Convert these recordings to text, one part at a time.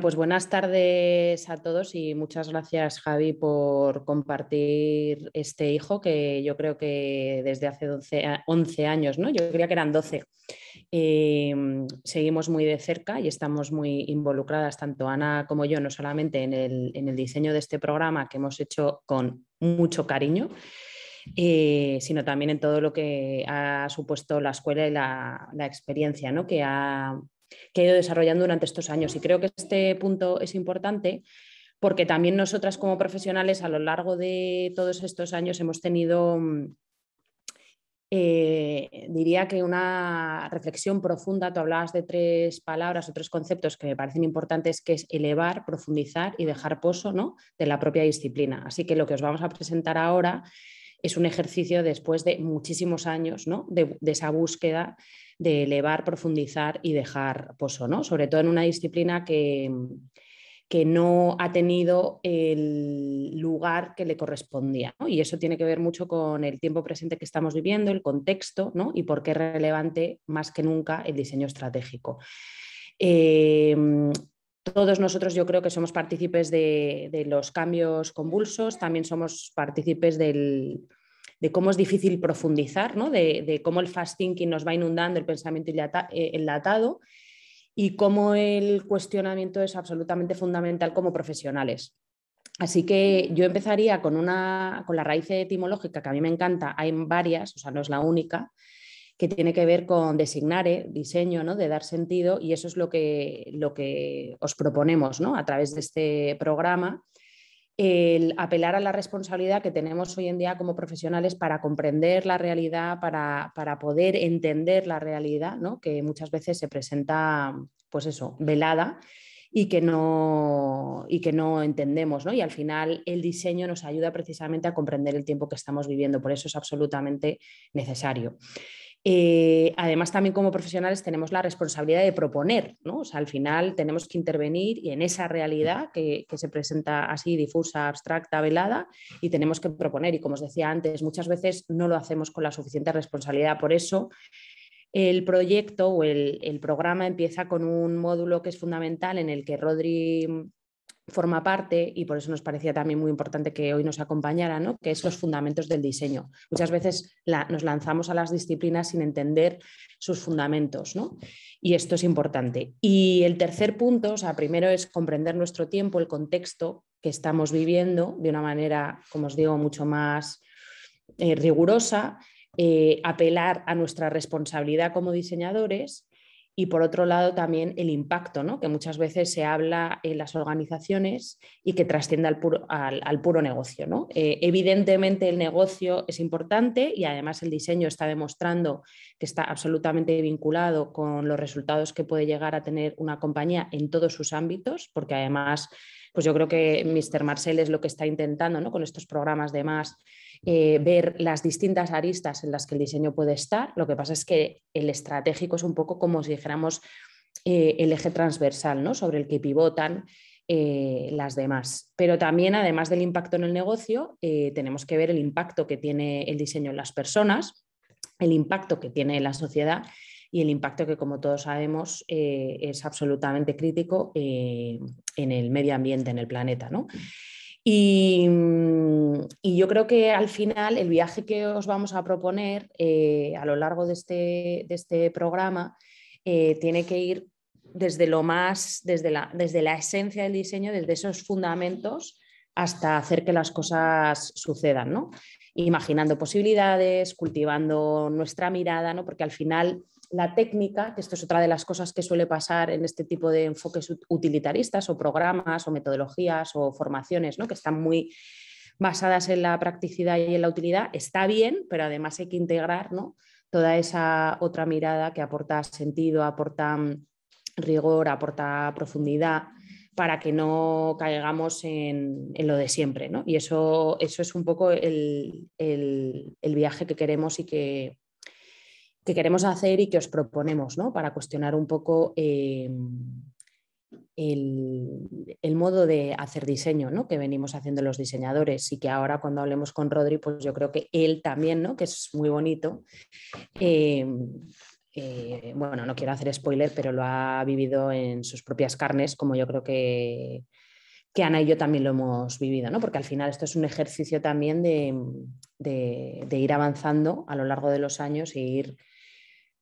pues buenas tardes a todos y muchas gracias Javi por compartir este hijo que yo creo que desde hace 11 eh, años, ¿no? Yo creía que eran 12. Em, seguimos muy de cerca y estamos muy involucradas, tanto Ana como yo, no solamente en el, diseño de este programa que hemos hecho con mucho cariño, eh, sino también en todo lo que ha supuesto la escuela y la, experiencia ¿no? que ha que he ido desarrollando durante estos años. Y creo que este punto es importante porque también nosotras como profesionales a lo largo de todos estos años hemos tenido, mm, eh, diría que una reflexión profunda. Tú hablabas de tres palabras o tres conceptos que me parecen importantes, que es elevar, profundizar y dejar pozo ¿no? de la propia disciplina. Así que lo que os vamos a presentar ahora es un ejercicio después de muchísimos años ¿no? de esa búsqueda de elevar, profundizar y dejar pozo, ¿no? Sobre todo en una disciplina que, que no ha tenido el lugar que le correspondía. Y eso tiene que ver mucho con el tiempo presente que estamos viviendo, el contexto ¿no? y por qué es relevante más que nunca el diseño estratégico. Em, todos nosotros yo creo que somos partícipes de los cambios convulsos, también somos partícipes del, de cómo es difícil profundizar, ¿no? de, cómo el fast thinking nos va inundando el pensamiento eh, enlatado y cómo el cuestionamiento es absolutamente fundamental como profesionales. Así que yo empezaría con, una, con la raíz etimológica que a mí me encanta, hay varias, o sea, no es la única, que tiene que ver con designar, eh, diseño, ¿no? de dar sentido, y eso es lo que, lo que os proponemos ¿no? a través de este programa el apelar a la responsabilidad que tenemos hoy en día como profesionales para comprender la realidad, para, poder entender la realidad, ¿no? que muchas veces se presenta, pues eso, velada y que no, y que no entendemos. Y al final el diseño nos ayuda precisamente a comprender el tiempo que estamos viviendo, por eso es absolutamente necesario. Eh, además, también como profesionales tenemos la responsabilidad de proponer, ¿no? O sea, al final tenemos que intervenir y en esa realidad que, se presenta así, difusa, abstracta, velada, y tenemos que proponer. Y como os decía antes, muchas veces no lo hacemos con la suficiente responsabilidad. Por eso, el proyecto o el, el programa empieza con un módulo que es fundamental en el que Rodri forma parte, y por eso nos parecía también muy importante que hoy nos acompañara, ¿no? que es los fundamentos del diseño. Muchas veces nos lanzamos a las disciplinas sin entender sus fundamentos, ¿no? y esto es importante. Y el tercer punto, o sea, primero es comprender nuestro tiempo, el contexto que estamos viviendo de una manera, como os digo, mucho más eh, rigurosa, eh, apelar a nuestra responsabilidad como diseñadores y por otro lado también el impacto, ¿no? que muchas veces se habla en las organizaciones y que trasciende al puro, puro negocio. ¿no? Eh, evidentemente el negocio es importante y además el diseño está demostrando que está absolutamente vinculado con los resultados que puede llegar a tener una compañía en todos sus ámbitos, porque además pues yo creo que Mr. Marcel es lo que está intentando ¿no? con estos programas de más eh, ver las distintas aristas en las que el diseño puede estar. Lo que pasa es que el estratégico es un poco como si dijéramos eh, el eje transversal, ¿no? Sobre el que pivotan eh, las demás. Pero también, además del impacto en el negocio, tenemos que ver el impacto que tiene el diseño en las personas, el impacto que tiene la sociedad y el impacto que, como todos sabemos, es absolutamente crítico en el medio ambiente, en el planeta. Mm, y, yo creo que al final el viaje que os vamos a proponer eh, a lo largo de este, este programa eh, tiene que ir desde lo más, desde la, desde la esencia del diseño, desde esos fundamentos hasta hacer que las cosas sucedan, ¿no? Imaginando posibilidades, cultivando nuestra mirada, ¿no? Porque al final la técnica, que esto es otra de las cosas que suele pasar en este tipo de enfoques utilitaristas o programas o metodologías o formaciones, ¿no? que están muy basadas en la practicidad y en la utilidad, está bien, pero además hay que integrar toda esa otra mirada que aporta sentido, aporta mm, rigor, aporta profundidad para que no caigamos en, lo de siempre. ¿no? Y eso, eso, es un poco el, el viaje que queremos y que, que queremos hacer y que os proponemos, Para cuestionar un poco eh, el, modo de hacer diseño, Que venimos haciendo los diseñadores y que ahora cuando hablemos con Rodri, pues yo creo que él también, Que es muy bonito. Em, eh, bueno, no quiero hacer spoiler, pero lo ha vivido en sus propias carnes, como yo creo que, Ana y yo también lo hemos vivido, Porque al final esto es un ejercicio también de, de ir avanzando a lo largo de los años e ir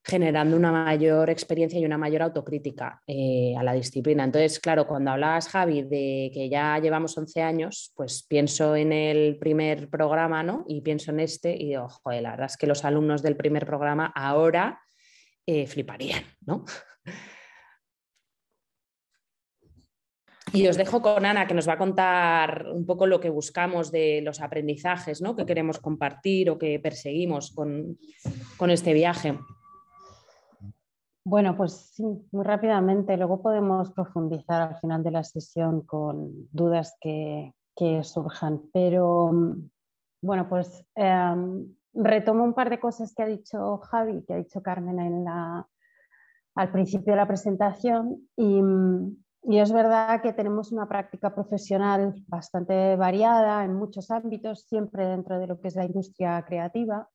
generando una mayor experiencia y una mayor autocrítica eh, a la disciplina. Entonces, claro, cuando hablabas, Javi, de que ya llevamos 11 años, pues pienso en el primer programa, ¿no? Y pienso en este y ojo, la verdad es que los alumnos del primer programa ahora eh, fliparían, ¿no? Y os dejo con Ana, que nos va a contar un poco lo que buscamos de los aprendizajes, ¿no? Que queremos compartir o que perseguimos con, con este viaje. Bueno, pues sí, muy rápidamente. Luego podemos profundizar al final de la sesión con dudas que, surjan. Pero bueno, pues em, retomo un par de cosas que ha dicho Javi, que ha dicho Carmen en la, al principio de la presentación. Y, y es verdad que tenemos una práctica profesional bastante variada en muchos ámbitos, siempre dentro de lo que es la industria creativa,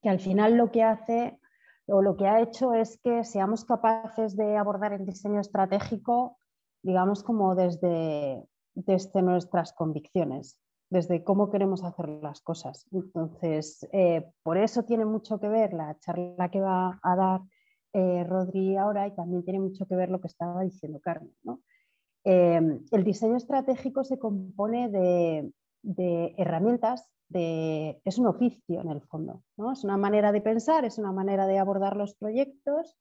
que al final lo que hace o lo que ha hecho es que seamos capaces de abordar el diseño estratégico, digamos, como desde, desde nuestras convicciones, desde cómo queremos hacer las cosas. Entonces, eh, por eso tiene mucho que ver la charla que va a dar eh, ahora y también tiene mucho que ver lo que estaba diciendo Carmen. Eh, el diseño estratégico se compone de, de herramientas es un oficio en el fondo, ¿no? es una manera de pensar, es una manera de abordar los proyectos,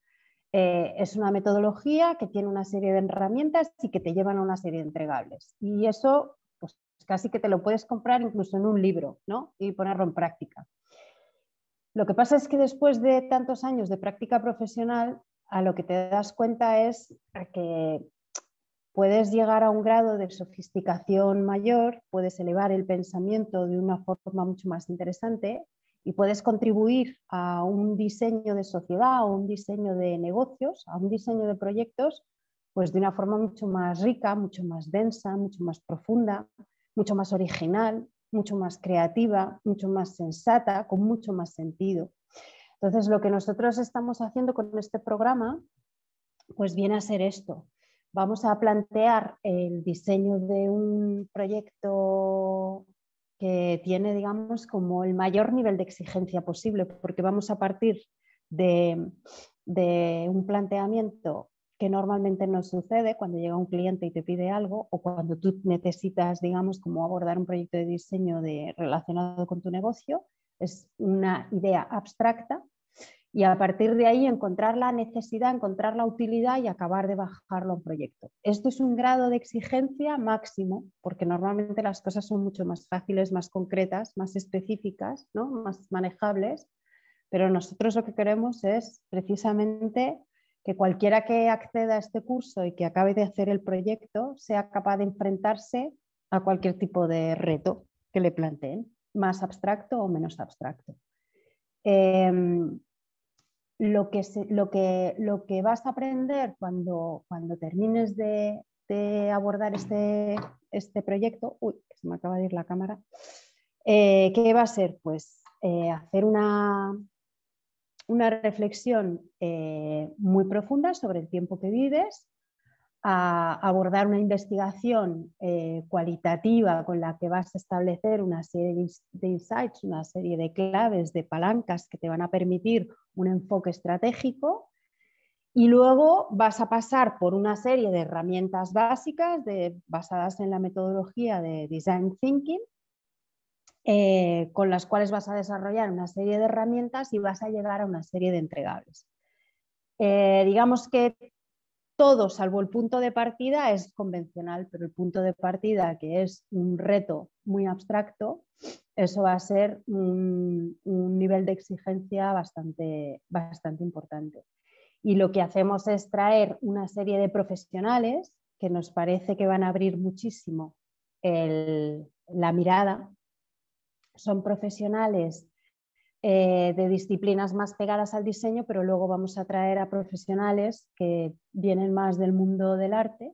eh, es una metodología que tiene una serie de herramientas y que te llevan a una serie de entregables. Y eso pues, casi que te lo puedes comprar incluso en un libro ¿no? y ponerlo en práctica. Lo que pasa es que después de tantos años de práctica profesional, a lo que te das cuenta es que puedes llegar a un grado de sofisticación mayor, puedes elevar el pensamiento de una forma mucho más interesante y puedes contribuir a un diseño de sociedad, a un diseño de negocios, a un diseño de proyectos, pues de una forma mucho más rica, mucho más densa, mucho más profunda, mucho más original, mucho más creativa, mucho más sensata, con mucho más sentido. Entonces, lo que nosotros estamos haciendo con este programa, pues viene a ser esto, vamos a plantear el diseño de un proyecto que tiene, digamos, como el mayor nivel de exigencia posible, porque vamos a partir de, un planteamiento que normalmente no sucede cuando llega un cliente y te pide algo o cuando tú necesitas, digamos, como abordar un proyecto de diseño relacionado con tu negocio. Es una idea abstracta y a partir de ahí encontrar la necesidad, encontrar la utilidad y acabar de bajarlo a un proyecto. Esto es un grado de exigencia máximo, porque normalmente las cosas son mucho más fáciles, más concretas, más específicas, ¿no? más manejables, pero nosotros lo que queremos es precisamente que cualquiera que acceda a este curso y que acabe de hacer el proyecto sea capaz de enfrentarse a cualquier tipo de reto que le planteen, más abstracto o menos abstracto. Em, lo que, vas a aprender cuando, termines de, abordar este, este proyecto, uy, se me acaba de ir la cámara, eh, va a ser? Pues eh, hacer una, reflexión eh, muy profunda sobre el tiempo que vives, a abordar una investigación eh, cualitativa con la que vas a establecer una serie de insights, una serie de claves, de palancas que te van a permitir un enfoque estratégico. Y luego vas a pasar por una serie de herramientas básicas basadas en la metodología de Design Thinking, eh, con las cuales vas a desarrollar una serie de herramientas y vas a llegar a una serie de entregables. Eh, digamos que todo salvo el punto de partida es convencional, pero el punto de partida, que es un reto muy abstracto, eso va a ser un, nivel de exigencia bastante, bastante importante. Y lo que hacemos es traer una serie de profesionales que nos parece que van a abrir muchísimo la mirada. Son profesionales eh, de disciplinas más pegadas al diseño, pero luego vamos a traer a profesionales que vienen más del mundo del arte,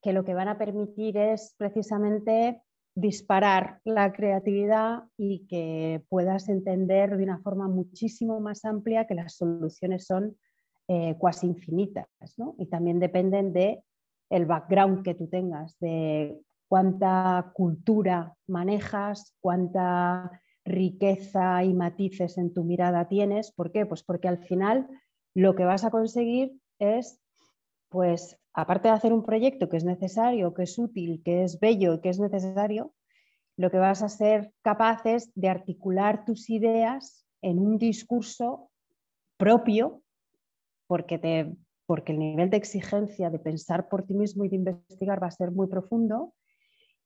que lo que van a permitir es precisamente disparar la creatividad y que puedas entender de una forma muchísimo más amplia que las soluciones son eh, cuasi infinitas ¿no? y también dependen de el background que tú tengas, de cuánta cultura manejas, cuánta riqueza y matices en tu mirada tienes. ¿Por qué? Pues porque al final lo que vas a conseguir es, pues, aparte de hacer un proyecto que es necesario, que es útil, que es bello que es necesario, lo que vas a ser capaz es de articular tus ideas en un discurso propio, porque, te, porque el nivel de exigencia de pensar por ti mismo y de investigar va a ser muy profundo.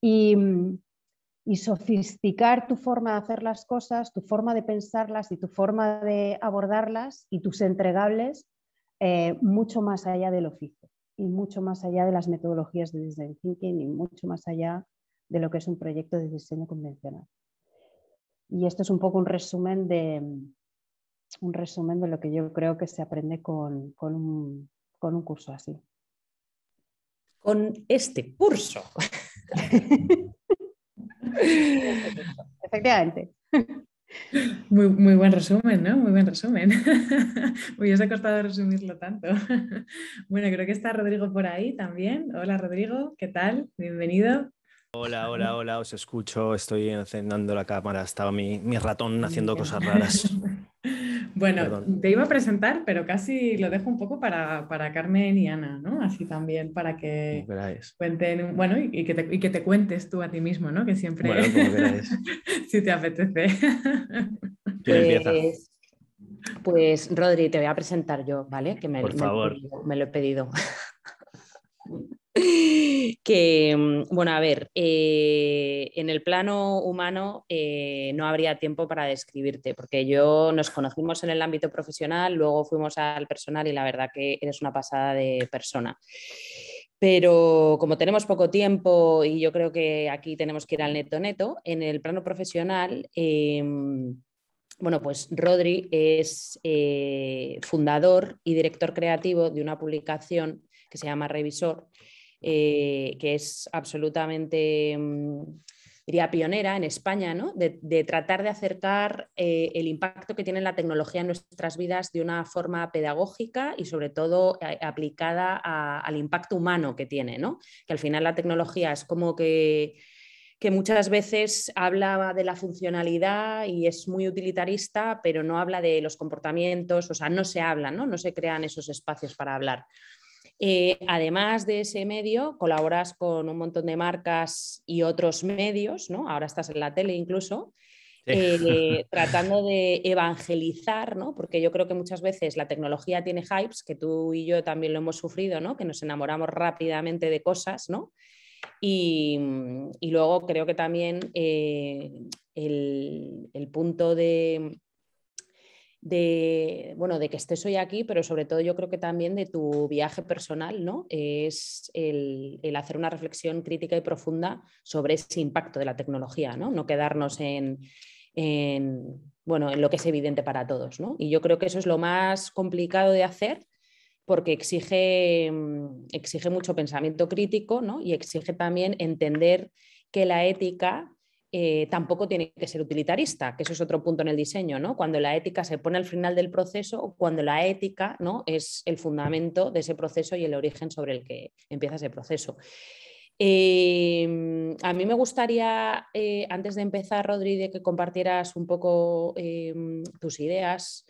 Y, y sofisticar tu forma de hacer las cosas, tu forma de pensarlas y tu forma de abordarlas y tus entregables eh, mucho más allá del oficio y mucho más allá de las metodologías de design thinking y mucho más allá de lo que es un proyecto de diseño convencional. Y esto es un poco un resumen de, mm, un resumen de lo que yo creo que se aprende con, un, con un curso así. Con este curso. Efectivamente. Muy, muy, buen resumen, ¿no? Muy buen resumen. os ha costado resumirlo tanto. Bueno, creo que está Rodrigo por ahí también. Hola Rodrigo, ¿qué tal? Bienvenido. Hola, hola, hola, os escucho, estoy encendiendo la cámara, estaba mi, mi ratón haciendo cosas raras. Bueno, te iba a presentar, pero casi lo dejo un poco para, Carmen y Ana, ¿no? Así también, para que cuenten, bueno, y, que te, cuentes tú a ti mismo, ¿no? Que siempre, si te apetece. Pues, pues, Rodri, te voy a presentar yo, ¿vale? Que Por favor. me lo he pedido que, mm, bueno, a ver, eh, en el plano humano eh, no habría tiempo para describirte, porque yo nos conocimos en el ámbito profesional, luego fuimos al personal y la verdad que eres una pasada de persona. Pero como tenemos poco tiempo y yo creo que aquí tenemos que ir al neto neto, en el plano profesional... Em, bueno, pues Rodri es eh, fundador y director creativo de una publicación que se llama Revisor, eh, que es absolutamente, mm, diría, pionera en España, de, tratar de acercar eh, el impacto que tiene la tecnología en nuestras vidas de una forma pedagógica y sobre todo eh, aplicada al impacto humano que tiene, ¿no? que al final la tecnología es como que muchas veces habla de la funcionalidad y es muy utilitarista, pero no habla de los comportamientos, o sea, no se habla, No se crean esos espacios para hablar. Eh, además de ese medio, colaboras con un montón de marcas y otros medios, ¿no? Ahora estás en la tele incluso. Eh, tratando de evangelizar, ¿no? porque yo creo que muchas veces la tecnología tiene hypes, que tú y yo también lo hemos sufrido, ¿no? que nos enamoramos rápidamente de cosas, ¿no? y, luego creo que también eh, el, punto de, de, bueno, de que estés hoy aquí, pero sobre todo yo creo que también de tu viaje personal, ¿no? Es el, hacer una reflexión crítica y profunda sobre ese impacto de la tecnología, ¿no? No quedarnos en, bueno, en lo que es evidente para todos, ¿no? Y yo creo que eso es lo más complicado de hacer porque exige, mm, exige mucho pensamiento crítico, Y exige también entender que la ética eh, tampoco tiene que ser utilitarista, que eso es otro punto en el diseño, ¿no? Cuando la ética se pone al final del proceso cuando la ética ¿no? es el fundamento de ese proceso y el origen sobre el que empieza ese proceso. Eh, a mí me gustaría, eh, antes de empezar, Rodríguez, que compartieras un poco tus ideas.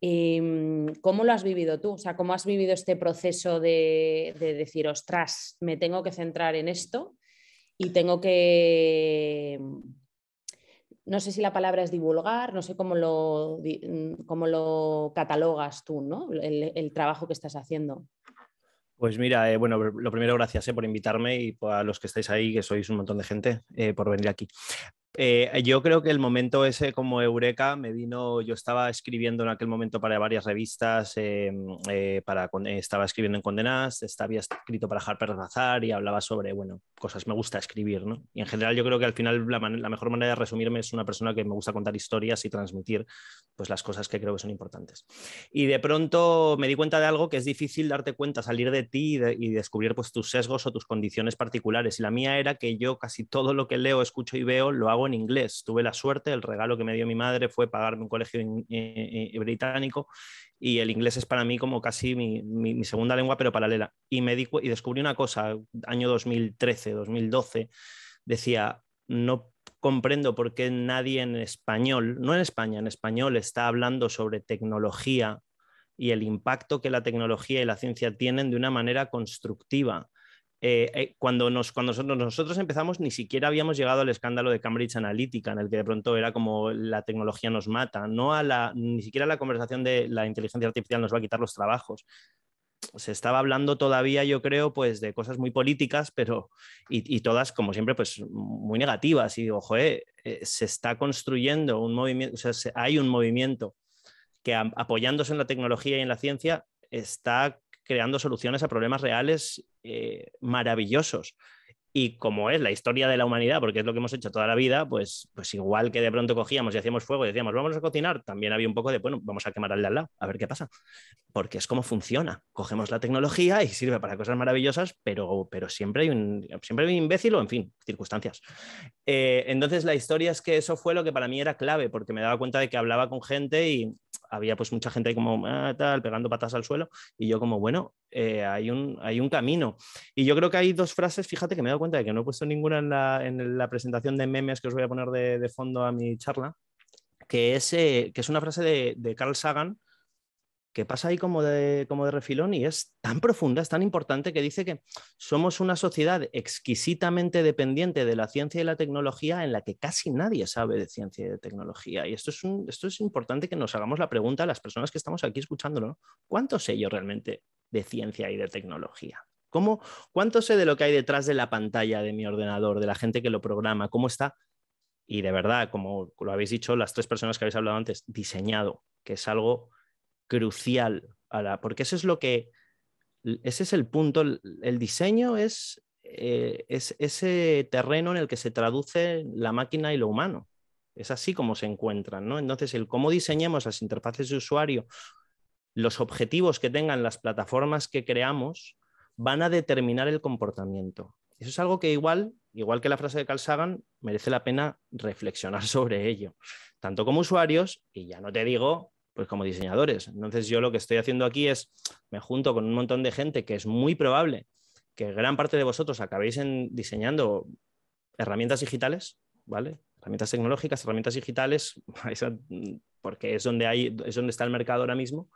¿Cómo lo has vivido tú? O sea, ¿cómo has vivido este proceso de, de decir, ostras, me tengo que centrar en esto? y tengo que, mm, no sé si la palabra es divulgar, no sé cómo lo, mm, cómo lo catalogas tú, ¿no? El, trabajo que estás haciendo. Pues mira, eh, bueno, lo primero, gracias eh, por invitarme y pues, a los que estáis ahí, que sois un montón de gente, eh, por venir aquí. Eh, eh, yo creo que el momento ese como Eureka me vino, yo estaba escribiendo en aquel momento para varias revistas, em, eh, para, estaba escribiendo en Condenas, estaba, había escrito para Harper's Bazaar y hablaba sobre, bueno, cosas, me gusta escribir, ¿no? Y en general yo creo que al final la, mejor manera de resumirme es una persona que me gusta contar historias y transmitir pues las cosas que creo que son importantes. Y de pronto me di cuenta de algo que es difícil darte cuenta, salir de ti y, y descubrir pues tus sesgos o tus condiciones particulares. Y la mía era que yo casi todo lo que leo, escucho y veo lo hago en inglés. Tuve la suerte, el regalo que me dio mi madre fue pagarme un colegio eh, eh, británico y el inglés es para mí como casi mi, segunda lengua, pero paralela. Y, me di, y descubrí una cosa, año 2013, 2012, decía, no comprendo por qué nadie en español, no en España, en español está hablando sobre tecnología y el impacto que la tecnología y la ciencia tienen de una manera constructiva eh, eh, cuando, nos, cuando nosotros, nosotros, empezamos ni siquiera habíamos llegado al escándalo de Cambridge Analytica, en el que de pronto era como la tecnología nos mata, no a la, ni siquiera la conversación de la inteligencia artificial nos va a quitar los trabajos. Se estaba hablando todavía, yo creo, pues de cosas muy políticas, pero y, todas, como siempre, pues muy negativas. Y digo, eh, se está construyendo un movimiento, hay un movimiento que apoyándose en la tecnología y en la ciencia está creando soluciones a problemas reales eh, maravillosos. Y como es la historia de la humanidad, porque es lo que hemos hecho toda la vida, pues, pues igual que de pronto cogíamos y hacíamos fuego y decíamos, vamos a cocinar, también había un poco de, bueno, vamos a quemar al de al lado, a ver qué pasa. Porque es como funciona. Cogemos la tecnología y sirve para cosas maravillosas, pero, pero siempre, hay un, siempre hay un imbécil o, en fin, circunstancias. Eh, entonces, la historia es que eso fue lo que para mí era clave, porque me daba cuenta de que hablaba con gente y, había pues mucha gente como ah, tal, pegando patas al suelo y yo como, bueno, eh, hay, un, hay un camino. Y yo creo que hay dos frases, fíjate que me he dado cuenta de que no he puesto ninguna en la, presentación de memes que os voy a poner de, fondo a mi charla, que es, eh, que es una frase de Carl Sagan, que pasa ahí como de, como de refilón y es tan profunda, es tan importante que dice que somos una sociedad exquisitamente dependiente de la ciencia y la tecnología en la que casi nadie sabe de ciencia y de tecnología. Y esto es, un, esto es importante que nos hagamos la pregunta a las personas que estamos aquí escuchándolo. ¿Cuánto sé yo realmente de ciencia y de tecnología? ¿Cómo, ¿Cuánto sé de lo que hay detrás de la pantalla de mi ordenador, de la gente que lo programa? ¿Cómo está? Y de verdad, como lo habéis dicho las tres personas que habéis hablado antes, diseñado, que es algo crucial a porque eso es lo que, ese es el punto, el, diseño es, eh, es ese terreno en el que se traduce la máquina y lo humano. Es así como se encuentran, ¿no? Entonces, el cómo diseñemos las interfaces de usuario, los objetivos que tengan las plataformas que creamos, van a determinar el comportamiento. Eso es algo que igual, igual que la frase de Carl Sagan, merece la pena reflexionar sobre ello, tanto como usuarios, y ya no te digo pues como diseñadores. Entonces yo lo que estoy haciendo aquí es, me junto con un montón de gente que es muy probable que gran parte de vosotros acabéis en diseñando herramientas digitales, ¿vale? Herramientas tecnológicas, herramientas digitales, porque es donde, hay, es donde está el mercado ahora mismo.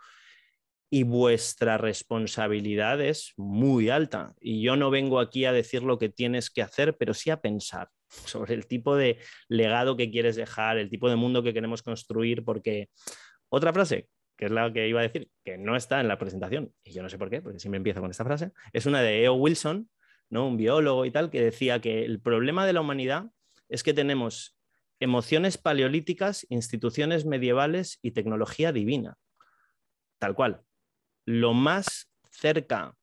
Y vuestra responsabilidad es muy alta. Y yo no vengo aquí a decir lo que tienes que hacer, pero sí a pensar sobre el tipo de legado que quieres dejar, el tipo de mundo que queremos construir, porque otra frase, que es la que iba a decir, que no está en la presentación, y yo no sé por qué, porque siempre empiezo con esta frase, es una de E.O. Wilson, ¿no? un biólogo y tal, que decía que el problema de la humanidad es que tenemos emociones paleolíticas, instituciones medievales y tecnología divina. Tal cual. Lo más cerca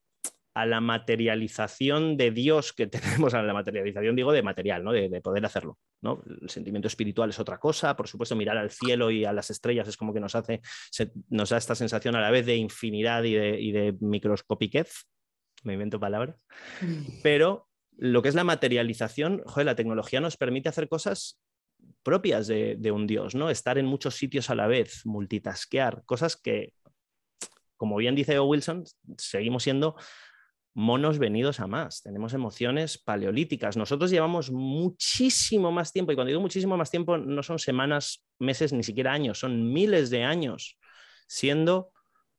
a la materialización de Dios que tenemos, a la materialización, digo, de material, ¿no? de, poder hacerlo. ¿no? El sentimiento espiritual es otra cosa, por supuesto, mirar al cielo y a las estrellas es como que nos hace, nos da esta sensación a la vez de infinidad y de, y microscopiquez, me invento palabras, mm. pero lo que es la materialización, la tecnología nos permite hacer cosas propias de, un dios, ¿no? Estar en muchos sitios a la vez, multitasquear, cosas que, como bien dice o. Wilson, seguimos siendo monos venidos a más, tenemos emociones paleolíticas. Nosotros llevamos muchísimo más tiempo, y cuando digo muchísimo más tiempo, no son semanas, meses, ni siquiera años, son miles de años siendo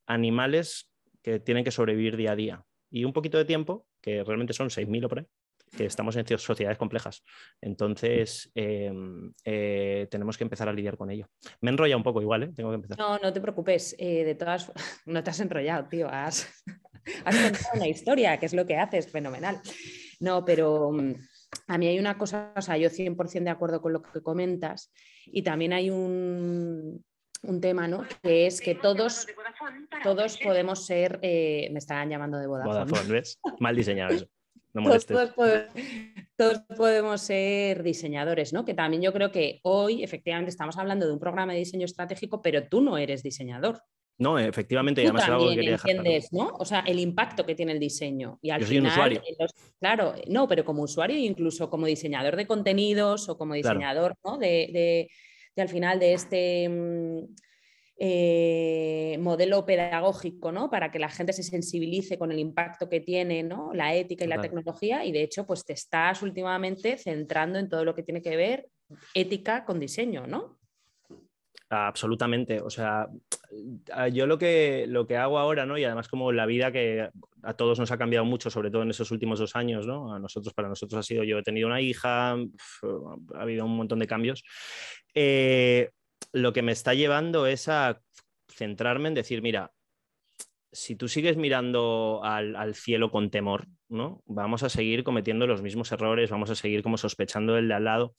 animales que tienen que sobrevivir día a día. Y un poquito de tiempo, que realmente son 6.000 o por que estamos en sociedades complejas. Entonces, em, eh, tenemos que empezar a lidiar con ello. Me enrolla un poco igual, ¿eh? Tengo que empezar. No, no te preocupes. Eh, de todas, no te has enrollado, tío has contado una historia, que es lo que haces, fenomenal. No, pero mm, a mí hay una cosa, o sea, yo 100% de acuerdo con lo que comentas y también hay un, tema, ¿no? Que es que todos, todos podemos ser, eh, me estaban llamando de Vodafone. Mal diseñado No todos, podemos ser diseñadores, ¿no? Que también yo creo que hoy, efectivamente, estamos hablando de un programa de diseño estratégico, pero tú no eres diseñador. No, efectivamente, además es algo que quería entiendes, ¿no? O sea, el impacto que tiene el diseño. Y al final, un usuario. claro, no, pero como usuario, incluso como diseñador de contenidos o como diseñador, ¿no? De, al final de este mm, eh, modelo pedagógico, ¿no? Para que la gente se sensibilice con el impacto que tiene, ¿no? La ética y la tecnología. Y de hecho, pues te estás últimamente centrando en todo lo que tiene que ver ética con diseño, ¿no? Absolutamente. O sea, yo lo que, lo que hago ahora, ¿no? Y además como la vida que a todos nos ha cambiado mucho, sobre todo en esos últimos dos años, ¿no? A nosotros, para nosotros ha sido, yo he tenido una hija, ha habido un montón de cambios. Eh, lo que me está llevando es a centrarme en decir, mira, si tú sigues mirando al, cielo con temor, ¿no? Vamos a seguir cometiendo los mismos errores, vamos a seguir como sospechando del de al lado.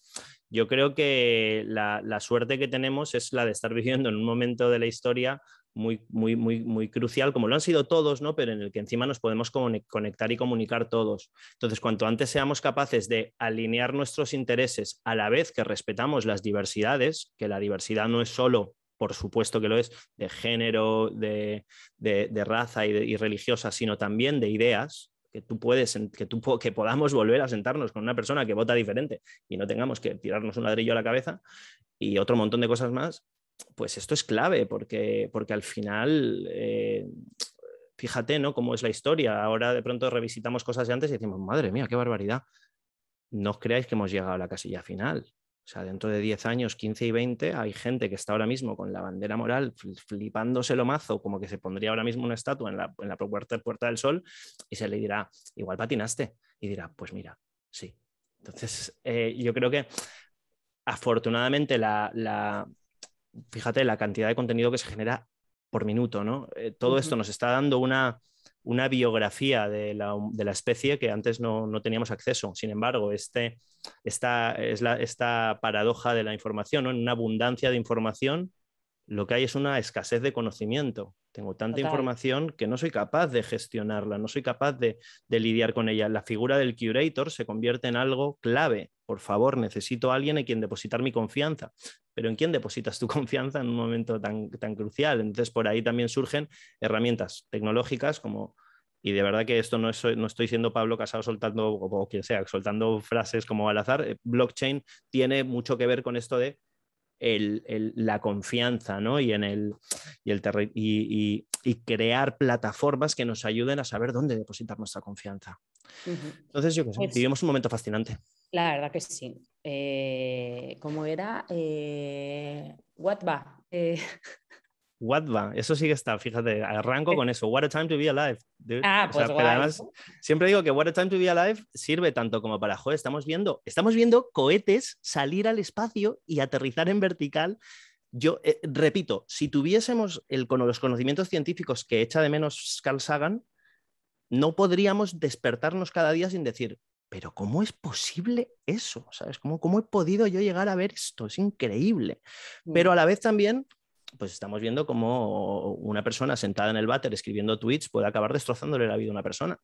Yo creo que la, suerte que tenemos es la de estar viviendo en un momento de la historia muy, muy, muy, muy crucial, como lo han sido todos, ¿no? Pero en el que encima nos podemos conectar y comunicar todos. Entonces, cuanto antes seamos capaces de alinear nuestros intereses a la vez que respetamos las diversidades, que la diversidad no es solo por supuesto que lo es, de género, de, raza y, religiosa, sino también de ideas. Que, tú puedes, que, tú, que podamos volver a sentarnos con una persona que vota diferente y no tengamos que tirarnos un ladrillo a la cabeza y otro montón de cosas más, pues esto es clave porque, porque al final eh, fíjate, ¿no? Cómo es la historia. Ahora de pronto revisitamos cosas de antes y decimos, madre mía, qué barbaridad. No os creáis que hemos llegado a la casilla final. O sea, dentro de 10 años, 15 y 20, hay gente que está ahora mismo con la bandera moral flipándose lo mazo, como que se pondría ahora mismo una estatua en la, en la puerta, del Sol y se le dirá, igual patinaste. Y dirá, pues mira, sí. Entonces, eh, yo creo que afortunadamente la, fíjate la cantidad de contenido que se genera por minuto, ¿no? Eh, todo esto nos está dando una una biografía de la, especie que antes no, teníamos acceso. Sin embargo, este, esta, es la, esta paradoja de la información, en una abundancia de información, lo que hay es una escasez de conocimiento. Tengo tanta información que no soy capaz de gestionarla, no soy capaz de, lidiar con ella. La figura del curator se convierte en algo clave. Por favor, necesito a alguien en quien depositar mi confianza. Pero ¿en quién depositas tu confianza en un momento tan, tan crucial? Entonces, por ahí también surgen herramientas tecnológicas como y de verdad que esto no, no estoy siendo Pablo Casado soltando, o, quien sea, soltando frases como al azar. Eh, blockchain tiene mucho que ver con esto de la confianza y, en el, crear plataformas que nos ayuden a saber dónde depositar nuestra confianza. Entonces, yo qué sé, pues vivimos un momento fascinante. La verdad que sí. Eh, ¿Cómo era? Eh, what va? Eh, va, eso sí que está, fíjate, arranco con eso. What a time to be alive. Ah, pues además, siempre digo que What a time to be alive sirve tanto como para, joder, estamos viendo, estamos viendo cohetes salir al espacio y aterrizar en vertical. Yo eh, repito, si tuviésemos el, con los conocimientos científicos que echa de menos Carl Sagan, no podríamos despertarnos cada día sin decir, pero ¿cómo es posible eso? ¿Sabes? ¿Cómo, ¿Cómo he podido yo llegar a ver esto? Es increíble. Mm. Pero a la vez también pues estamos viendo cómo una persona sentada en el váter escribiendo tweets puede acabar destrozándole la vida a una persona.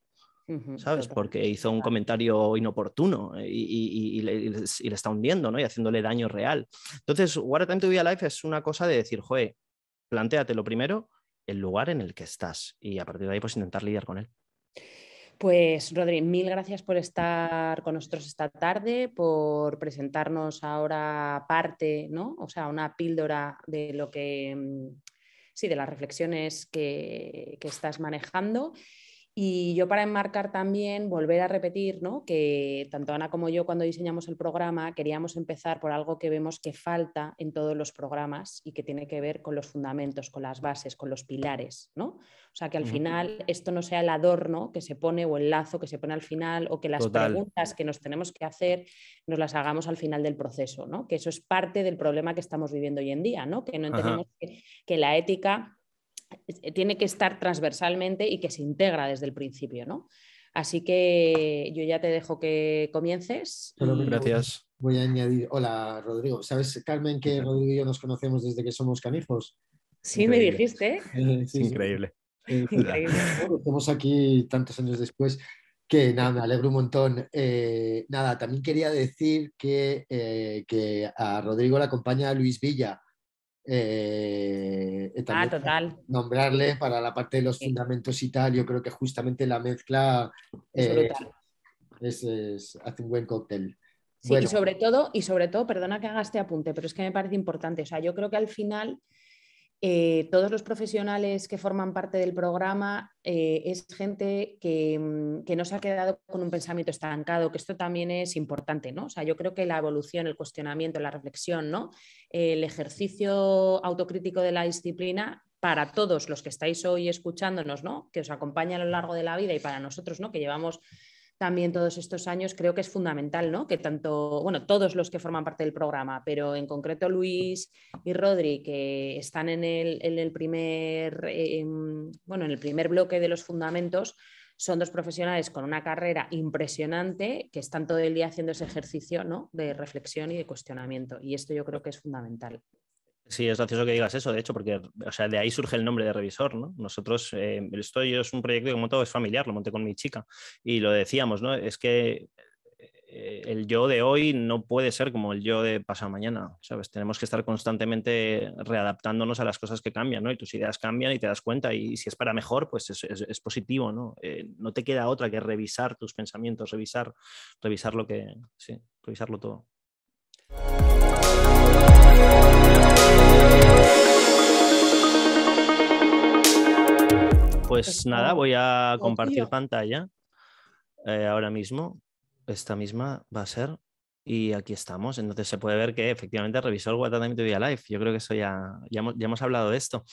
¿Sabes? Porque hizo un comentario inoportuno eh, y, y, le, y, está hundiendo, ¿no? Y haciéndole daño real. Entonces, What a Time to Be es una cosa de decir, joe, planteate lo primero, el lugar en el que estás y a partir de ahí, pues intentar lidiar con él. Pues Rodri, mil gracias por estar con nosotros esta tarde, por presentarnos ahora parte, O sea, una píldora de lo que, mm, sí, de las reflexiones que, que estás manejando. Y yo para enmarcar también, volver a repetir, ¿no? que tanto Ana como yo cuando diseñamos el programa queríamos empezar por algo que vemos que falta en todos los programas y que tiene que ver con los fundamentos, con las bases, con los pilares. ¿no? O sea, que al final esto no sea el adorno que se pone o el lazo que se pone al final o que las preguntas que nos tenemos que hacer nos las hagamos al final del proceso, que eso es parte del problema que estamos viviendo hoy en día, que no entendemos que la ética eh, tiene que estar transversalmente y que se integra desde el principio, ¿no? Así que yo ya te dejo que comiences. gracias. Voy a añadir, hola Rodrigo, ¿sabes Carmen que Rodrigo y yo nos conocemos desde que somos canijos? Sí, me dijiste. Increíble. estamos aquí tantos años después que nada, me alegro un montón. Eh, nada, también quería decir que, eh, que a Rodrigo le acompaña Luis Villa, eh, eh ah, total. para la parte de los fundamentos y tal, yo creo que justamente la mezcla eh, hace un buen cóctel. Sí, y sobre todo, y sobre todo, perdona que haga este apunte, pero es que me parece importante. O sea, yo creo que al final eh, todos los profesionales que forman parte del programa eh, es gente que, mm, que, no se ha quedado con un pensamiento estancado, que esto también es importante, ¿no? O sea, yo creo que la evolución, el cuestionamiento, la reflexión, el ejercicio autocrítico de la disciplina para todos los que estáis hoy escuchándonos, ¿no? Que os acompaña a lo largo de la vida y para nosotros, ¿no? Que llevamos también todos estos años, creo que es fundamental, ¿no? Que tanto, bueno, todos los que forman parte del programa, pero en concreto Luis y Rodri, que están en el, el primer, eh, em, bueno, en el primer bloque de los fundamentos, son dos profesionales con una carrera impresionante que están todo el día haciendo ese ejercicio ¿no? de reflexión y de cuestionamiento. Y esto yo creo que es fundamental. Sí, es gracioso que digas eso, de hecho, porque o sea, de ahí surge el nombre de revisor, ¿no? Nosotros, eh, esto yo es un proyecto que todo es familiar, lo monté con mi chica y lo decíamos, ¿no? Es que eh, el yo de hoy no puede ser como el yo de pasado mañana, ¿sabes? Tenemos que estar constantemente readaptándonos a las cosas que cambian, ¿no? Y tus ideas cambian y te das cuenta y si es para mejor, pues es, positivo, ¿no? Eh, no te queda otra que revisar tus pensamientos, revisar, revisar lo que, sí, revisarlo todo. Pues, nada, voy a compartir pantalla eh, ahora mismo. Esta misma va a ser. Y aquí estamos. Entonces se puede ver que efectivamente revisó el también Media live Yo creo que eso ya, ya, hemos, hablado de esto.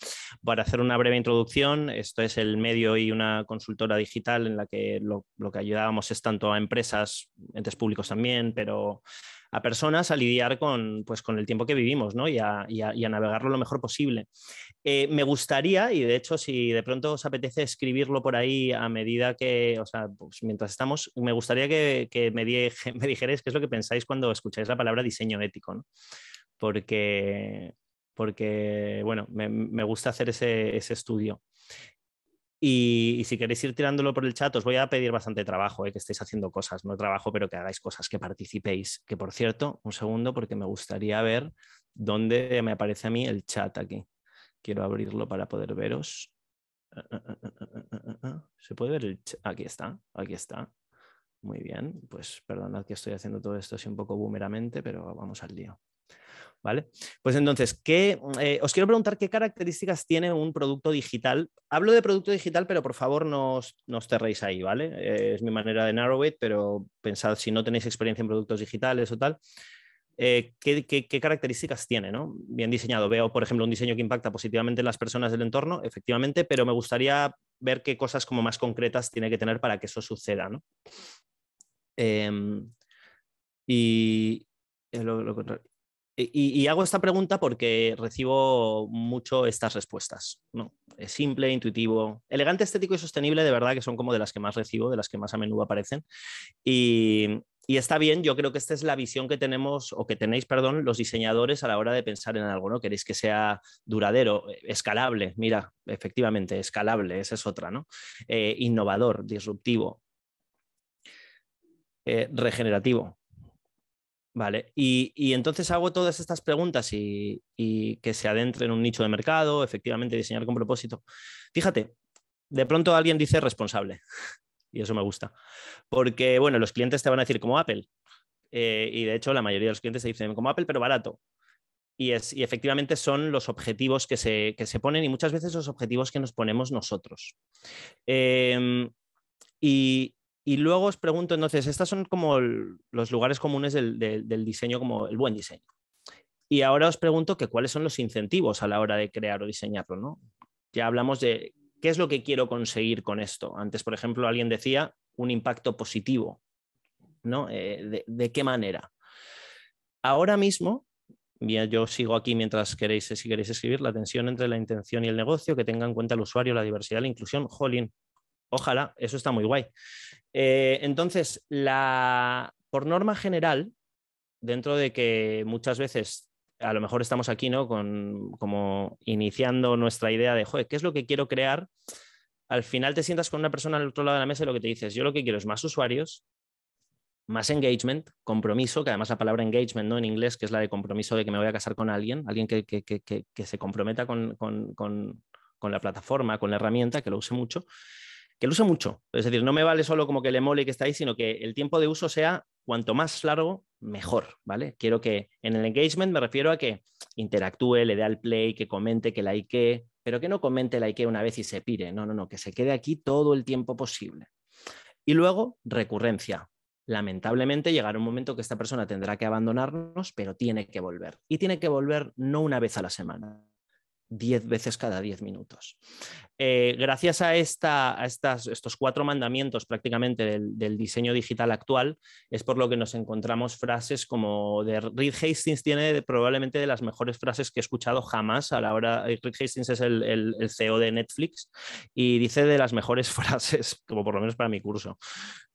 Para hacer una breve introducción, esto es el medio y una consultora digital en la que lo, que ayudábamos es tanto a empresas, entes públicos también, pero a personas a lidiar con, pues, con el tiempo que vivimos ¿no? y, y, a, navegarlo lo mejor posible. Eh, me gustaría, y de hecho, si de pronto os apetece escribirlo por ahí a medida que, o sea, pues, mientras estamos, me gustaría que, me, me dijerais qué es lo que pensáis cuando escucháis la palabra diseño ético, ¿no? Porque, porque bueno, me, gusta hacer ese, estudio. Y, si queréis ir tirándolo por el chat, os voy a pedir bastante trabajo, eh, que estéis haciendo cosas, no trabajo, pero que hagáis cosas, que participéis. Que por cierto, un segundo, porque me gustaría ver dónde me aparece a mí el chat aquí. Quiero abrirlo para poder veros. Ah, ah, ah, ¿Se puede ver el Aquí está, aquí está. Muy bien, pues perdonad que estoy haciendo todo esto así un poco boomeramente, pero vamos al lío. ¿Vale? Pues entonces, ¿qué, eh, os quiero preguntar qué características tiene un producto digital. Hablo de producto digital, pero por favor no os, cerréis ahí, ¿vale? Eh, es mi manera de narrow it, pero pensad si no tenéis experiencia en productos digitales o tal, eh, qué, características tiene, Bien diseñado. Veo, por ejemplo, un diseño que impacta positivamente en las personas del entorno, efectivamente, pero me gustaría ver qué cosas como más concretas tiene que tener para que eso suceda, ¿no? Em, eh, y, y, hago esta pregunta porque recibo mucho estas respuestas. ¿no? Es simple, intuitivo, elegante, estético y sostenible, de verdad que son como de las que más recibo, de las que más a menudo aparecen. Y, y está bien, yo creo que esta es la visión que tenemos o que tenéis, perdón, los diseñadores a la hora de pensar en algo, ¿no? Queréis que sea duradero, eh, escalable, mira, efectivamente, escalable, esa es otra, ¿no? Eh, innovador, disruptivo, eh, regenerativo. Vale, y, entonces hago todas estas preguntas y, y que se adentre en un nicho de mercado, efectivamente diseñar con propósito. Fíjate, de pronto alguien dice responsable y eso me gusta. Porque, bueno, los clientes te van a decir como Apple. Eh, y de hecho, la mayoría de los clientes se dicen como Apple, pero barato. Y, es, y efectivamente son los objetivos que se, que se, ponen y muchas veces los objetivos que nos ponemos nosotros. Em, y, luego os pregunto, entonces, estos son como los lugares comunes del, del, diseño, como el buen diseño. Y ahora os pregunto que cuáles son los incentivos a la hora de crear o diseñarlo, Ya hablamos de ¿Qué es lo que quiero conseguir con esto? Antes, por ejemplo, alguien decía un impacto positivo. ¿no? Eh, de, qué manera? Ahora mismo, yo sigo aquí mientras queréis, si queréis escribir, la tensión entre la intención y el negocio, que tenga en cuenta el usuario, la diversidad, la inclusión. Jolín, ojalá, eso está muy guay. Eh, entonces, por norma general, dentro de que muchas veces a lo mejor estamos aquí, ¿no? Con, como iniciando nuestra idea de, joder, ¿qué es lo que quiero crear? Al final te sientas con una persona al otro lado de la mesa y lo que te dices, yo lo que quiero es más usuarios, más engagement, compromiso, que además la palabra engagement ¿no? en inglés, que es la de compromiso de que me voy a casar con alguien, alguien que, que, que, se comprometa con, con, con, con la plataforma, con la herramienta, que lo use mucho, que lo use mucho. Es decir, no me vale solo como que le mole que está ahí, sino que el tiempo de uso sea cuanto más largo, mejor, ¿vale? Quiero que en el engagement me refiero a que interactúe, le dé al play, que comente, que like, pero que no comente like una vez y se pire. No, no, no, que se quede aquí todo el tiempo posible. Y luego, recurrencia. Lamentablemente llegará un momento que esta persona tendrá que abandonarnos, pero tiene que volver. Y tiene que volver no una vez a la semana, 10 veces cada 10 minutos. Eh, gracias a, esta, estas, estos cuatro mandamientos prácticamente del, diseño digital actual, es por lo que nos encontramos frases como de Reed Hastings, tiene probablemente de las mejores frases que he escuchado jamás a la hora, eh, Reed Hastings es el, el, CEO de Netflix y dice de las mejores frases, como por lo menos para mi curso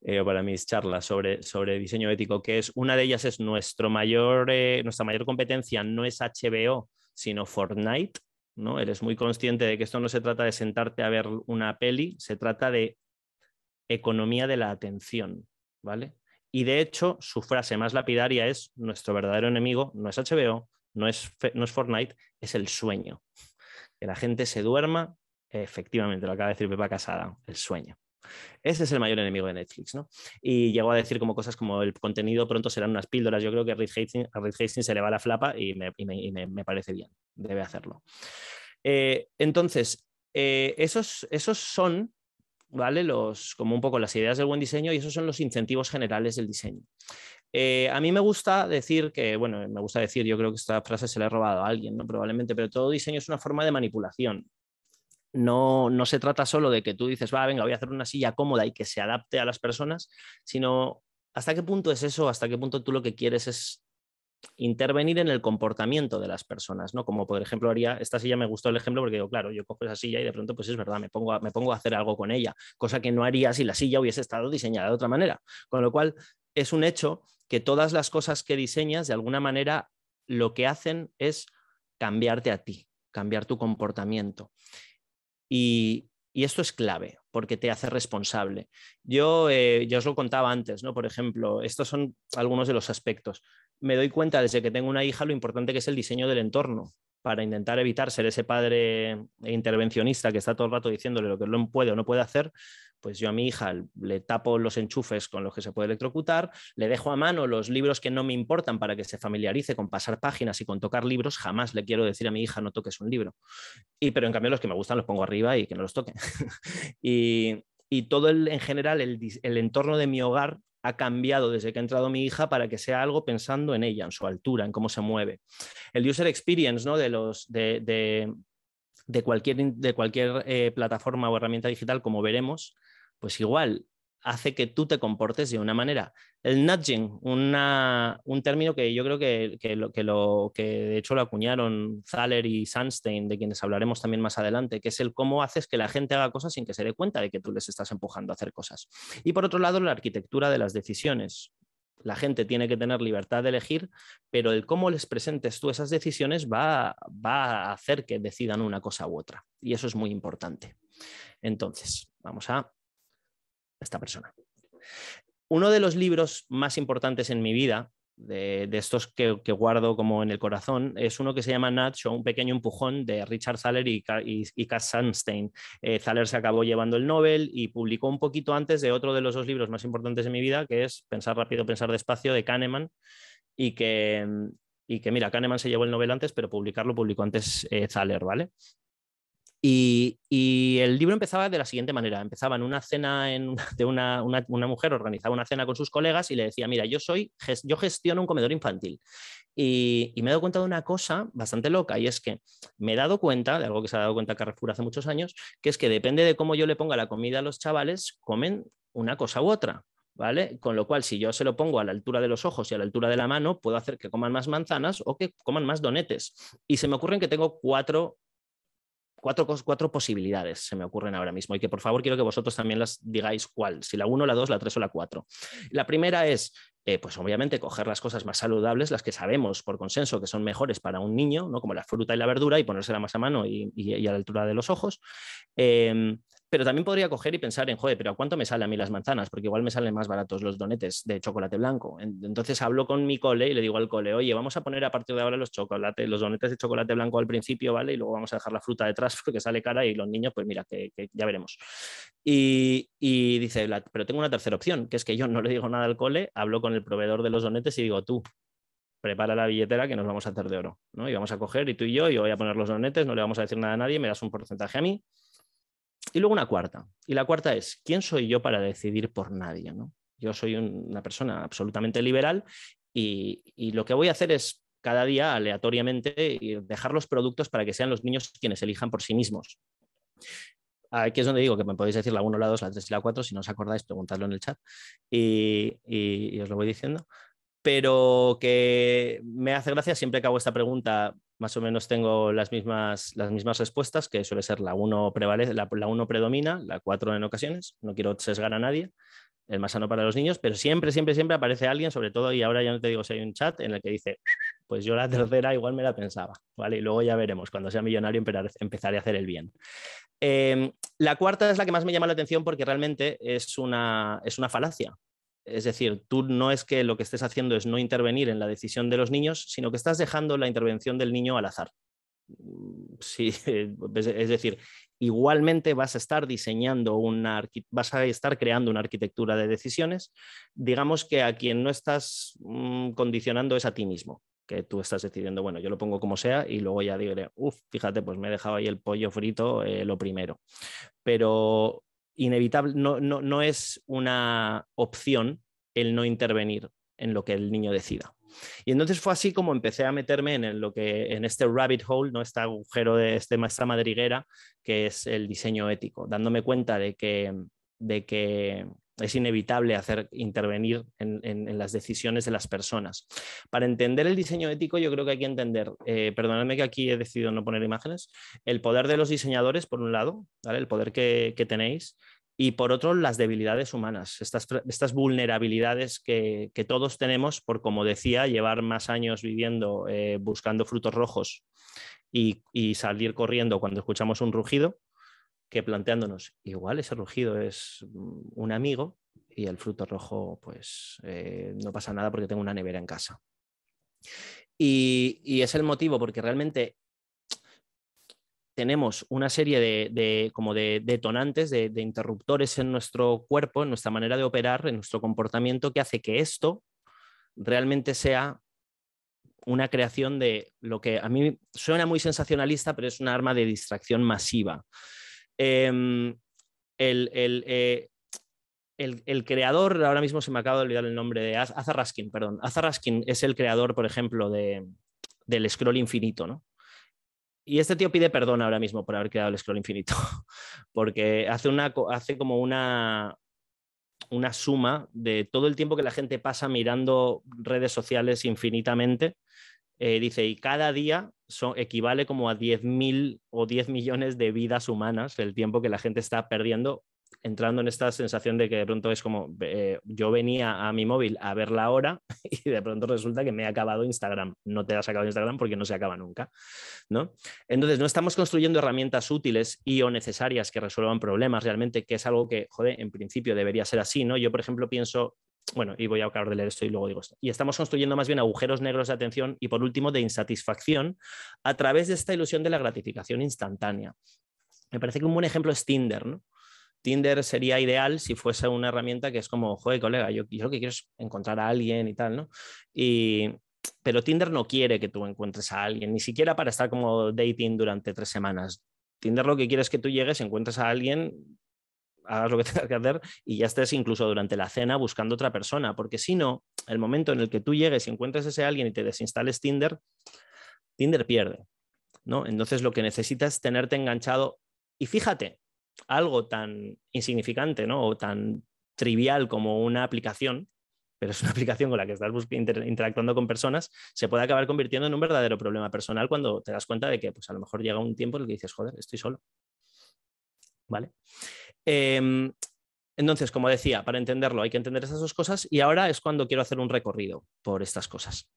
eh, o para mis charlas sobre, sobre diseño ético, que es una de ellas es nuestro mayor, nuestra mayor competencia no es HBO, sino Fortnite ¿no? Eres muy consciente de que esto no se trata de sentarte a ver una peli, se trata de economía de la atención, ¿vale? Y de hecho, su frase más lapidaria es, nuestro verdadero enemigo no es HBO, no es, no es Fortnite, es el sueño. Que la gente se duerma, efectivamente, lo acaba de decir Pepa Casada, el sueño. Ese es el mayor enemigo de Netflix, ¿no? Y llegó a decir como cosas como el contenido pronto serán unas píldoras. Yo creo que a Reed Hastings, se le va la flapa y me, parece bien, debe hacerlo. Eh, entonces, eh, esos, son ¿vale? Los, como un poco las ideas del buen diseño y esos son los incentivos generales del diseño. Eh, a mí me gusta decir que, bueno, me gusta decir, yo creo que esta frase se la he robado a alguien, ¿no? probablemente, pero todo diseño es una forma de manipulación no, no se trata solo de que tú dices, va, venga, voy a hacer una silla cómoda y que se adapte a las personas, sino hasta qué punto es eso, hasta qué punto tú lo que quieres es intervenir en el comportamiento de las personas, ¿no? Como por ejemplo haría, esta silla me gustó el ejemplo porque digo, claro, yo cojo esa silla y de pronto, pues es verdad, me pongo me pongo a hacer algo con ella, cosa que no haría si la silla hubiese estado diseñada de otra manera. Con lo cual, es un hecho que todas las cosas que diseñas, de alguna manera, lo que hacen es cambiarte a ti, cambiar tu comportamiento. Y, esto es clave porque te hace responsable. Yo eh, os lo contaba antes, ¿no? Por ejemplo, estos son algunos de los aspectos. Me doy cuenta desde que tengo una hija lo importante que es el diseño del entorno para intentar evitar ser ese padre intervencionista que está todo el rato diciéndole lo que no puede o no puede hacer, pues yo a mi hija le tapo los enchufes con los que se puede electrocutar, le dejo a mano los libros que no me importan para que se familiarice con pasar páginas y con tocar libros, jamás le quiero decir a mi hija no toques un libro. Y pero en cambio los que me gustan los pongo arriba y que no los toquen. y, todo en general el, el entorno de mi hogar ha cambiado desde que ha entrado mi hija para que sea algo pensando en ella, en su altura, en cómo se mueve. El user experience ¿no? de, los, de, cualquier, de cualquier eh, plataforma o herramienta digital, como veremos, pues igual hace que tú te comportes de una manera. El nudging, un término que yo creo que, lo, que, lo, que de hecho lo acuñaron Thaler y Sunstein, de quienes hablaremos también más adelante, que es el cómo haces que la gente haga cosas sin que se dé cuenta de que tú les estás empujando a hacer cosas. Y por otro lado, la arquitectura de las decisiones. La gente tiene que tener libertad de elegir, pero el cómo les presentes tú esas decisiones va, va a hacer que decidan una cosa u otra. Y eso es muy importante. Entonces, vamos a esta persona. Uno de los libros más importantes en mi vida, de, estos que, guardo como en el corazón, es uno que se llama o un pequeño empujón de Richard Thaler y, y, Cass Sunstein. Eh, Thaler se acabó llevando el Nobel y publicó un poquito antes de otro de los dos libros más importantes en mi vida, que es Pensar rápido, pensar despacio, de Kahneman, y que, y que mira, Kahneman se llevó el Nobel antes, pero publicarlo publicó antes eh, Thaler, ¿vale? Y, el libro empezaba de la siguiente manera. Empezaba en una cena de una, mujer, organizaba una cena con sus colegas y le decía, mira, yo, soy, yo gestiono un comedor infantil. Y, me he dado cuenta de una cosa bastante loca y es que me he dado cuenta, de algo que se ha dado cuenta Carrefour hace muchos años, que es que depende de cómo yo le ponga la comida a los chavales, comen una cosa u otra. ¿Vale? Con lo cual, si yo se lo pongo a la altura de los ojos y a la altura de la mano, puedo hacer que coman más manzanas o que coman más donetes. Y se me ocurren que tengo cuatro cuatro, posibilidades se me ocurren ahora mismo y que por favor quiero que vosotros también las digáis cuál, si la 1, la 2, la 3 o la 4. La primera es, eh, pues obviamente, coger las cosas más saludables, las que sabemos por consenso que son mejores para un niño, ¿no? como la fruta y la verdura, y ponérsela más a mano y, a la altura de los ojos. Em, pero también podría coger y pensar en, joder, pero ¿a cuánto me salen a mí las manzanas? Porque igual me salen más baratos los donetes de chocolate blanco. Entonces hablo con mi cole y le digo al cole, oye, vamos a poner a partir de ahora los chocolates, los donetes de chocolate blanco al principio, ¿vale? Y luego vamos a dejar la fruta detrás porque sale cara y los niños, pues mira, que, ya veremos. Y, dice, pero tengo una tercera opción, que es que yo no le digo nada al cole, hablo con el proveedor de los donetes y digo, tú, prepara la billetera que nos vamos a hacer de oro, ¿no? Y vamos a coger, y tú y yo, y voy a poner los donetes, no le vamos a decir nada a nadie, me das un porcentaje a mí, y luego una cuarta. Y la cuarta es, ¿quién soy yo para decidir por nadie? ¿no? Yo soy una persona absolutamente liberal y, lo que voy a hacer es cada día aleatoriamente dejar los productos para que sean los niños quienes elijan por sí mismos. Aquí es donde digo que me podéis decir la 1, la 2, la 3 y la 4. Si no os acordáis, preguntadlo en el chat y os lo voy diciendo pero que me hace gracia siempre que hago esta pregunta, más o menos tengo las mismas, las mismas respuestas, que suele ser la 1 la, predomina, la 4 en ocasiones, no quiero sesgar a nadie, el más sano para los niños, pero siempre, siempre, siempre aparece alguien, sobre todo, y ahora ya no te digo si hay un chat en el que dice, pues yo la tercera igual me la pensaba, ¿vale? Y luego ya veremos, cuando sea millonario empezaré a hacer el bien. Em, la cuarta es la que más me llama la atención porque realmente es una, es una falacia, es decir, tú no es que lo que estés haciendo es no intervenir en la decisión de los niños, sino que estás dejando la intervención del niño al azar. Mm, sí, pues, es decir, igualmente vas a estar diseñando una, vas a estar creando una arquitectura de decisiones. Digamos que a quien no estás mm, condicionando es a ti mismo, que tú estás decidiendo, bueno, yo lo pongo como sea y luego ya diré, uff, fíjate, pues me he dejado ahí el pollo frito eh, lo primero. Pero inevitable, no, no, es una opción el no intervenir en lo que el niño decida. Y entonces fue así como empecé a meterme en, lo que, en este rabbit hole, ¿no? este agujero de este, esta madriguera, que es el diseño ético, dándome cuenta de que, de que es inevitable hacer intervenir en, las decisiones de las personas. Para entender el diseño ético, yo creo que hay que entender, eh, perdonadme que aquí he decidido no poner imágenes, el poder de los diseñadores, por un lado, el poder que, tenéis, y por otro las debilidades humanas, estas, vulnerabilidades que, todos tenemos por, como decía, llevar más años viviendo eh, buscando frutos rojos y, salir corriendo cuando escuchamos un rugido, que planteándonos, igual ese rugido es mm, un amigo y el fruto rojo, pues eh, no pasa nada porque tengo una nevera en casa. Y, es el motivo porque realmente tenemos una serie de, como de detonantes, de, de, interruptores en nuestro cuerpo, en nuestra manera de operar, en nuestro comportamiento, que hace que esto realmente sea una creación de lo que a mí suena muy sensacionalista, pero es un arma de distracción masiva. Em, eh, el, creador, ahora mismo se me acaba de olvidar el nombre de Azar perdón. Azar es el creador, por ejemplo, del scroll infinito, ¿no? Y este tío pide perdón ahora mismo por haber creado el scroll infinito, porque hace, una, hace como una, una suma de todo el tiempo que la gente pasa mirando redes sociales infinitamente eh, dice, y cada día son, equivale como a 10.000 o 10 millones de vidas humanas el tiempo que la gente está perdiendo, entrando en esta sensación de que de pronto es como, eh, yo venía a mi móvil a ver la hora y de pronto resulta que me ha acabado Instagram. No te has acabado Instagram porque no se acaba nunca. ¿no? Entonces, no estamos construyendo herramientas útiles y o necesarias que resuelvan problemas realmente, que es algo que, joder, en principio debería ser así. ¿no? Yo, por ejemplo, pienso bueno, y voy a acabar de leer esto y luego digo esto. Y estamos construyendo más bien agujeros negros de atención y por último de insatisfacción a través de esta ilusión de la gratificación instantánea. Me parece que un buen ejemplo es Tinder, ¿no? Tinder sería ideal si fuese una herramienta que es como, joder, colega, yo, lo que quiero es encontrar a alguien y tal, ¿no? Y, pero Tinder no quiere que tú encuentres a alguien, ni siquiera para estar como dating durante tres semanas. Tinder lo que quiere es que tú llegues, encuentres a alguien, hagas lo que tengas que hacer y ya estés incluso durante la cena buscando otra persona, porque si no, el momento en el que tú llegues y encuentres a ese alguien y te desinstales Tinder, Tinder pierde. ¿no? Entonces lo que necesitas es tenerte enganchado y fíjate, algo tan insignificante ¿no? o tan trivial como una aplicación, pero es una aplicación con la que estás interactuando con personas, se puede acabar convirtiendo en un verdadero problema personal cuando te das cuenta de que pues, a lo mejor llega un tiempo en el que dices, joder, estoy solo. ¿Vale? Em, entonces, como decía, para entenderlo hay que entender estas dos cosas y ahora es cuando quiero hacer un recorrido por estas cosas.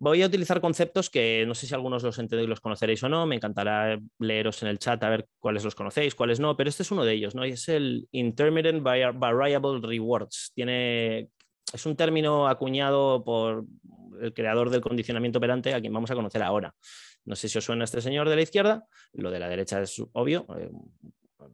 Voy a utilizar conceptos que no sé si algunos los entendéis los conoceréis o no. Me encantará leeros en el chat a ver cuáles los conocéis, cuáles no, pero este es uno de ellos, ¿no? Y es el Intermittent Variable Rewards. Tiene, es un término acuñado por el creador del condicionamiento operante, a quien vamos a conocer ahora. No sé si os suena este señor de la izquierda, lo de la derecha es obvio, eh,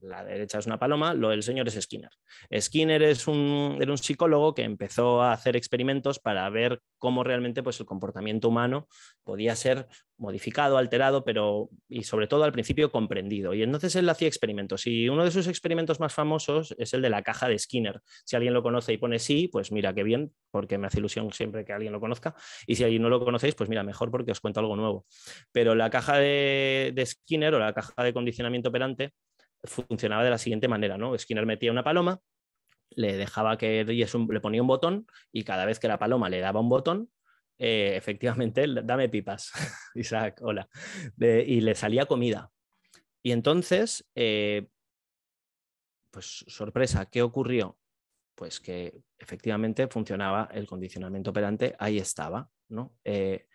la derecha es una paloma, lo del señor es Skinner. Skinner es un, era un psicólogo que empezó a hacer experimentos para ver cómo realmente pues, el comportamiento humano podía ser modificado, alterado, pero y sobre todo al principio comprendido. Y entonces él hacía experimentos. Y uno de sus experimentos más famosos es el de la caja de Skinner. Si alguien lo conoce y pone sí, pues mira qué bien, porque me hace ilusión siempre que alguien lo conozca. Y si alguien no lo conocéis, pues mira, mejor porque os cuento algo nuevo. Pero la caja de, de Skinner o la caja de condicionamiento operante funcionaba de la siguiente manera, ¿no? Skinner metía una paloma, le dejaba que le ponía un botón y cada vez que la paloma le daba un botón, eh, efectivamente, dame pipas, Isaac, hola, y le salía comida. Y entonces, eh, pues sorpresa, ¿qué ocurrió? Pues que efectivamente funcionaba el condicionamiento operante, ahí estaba, ¿no? Eh,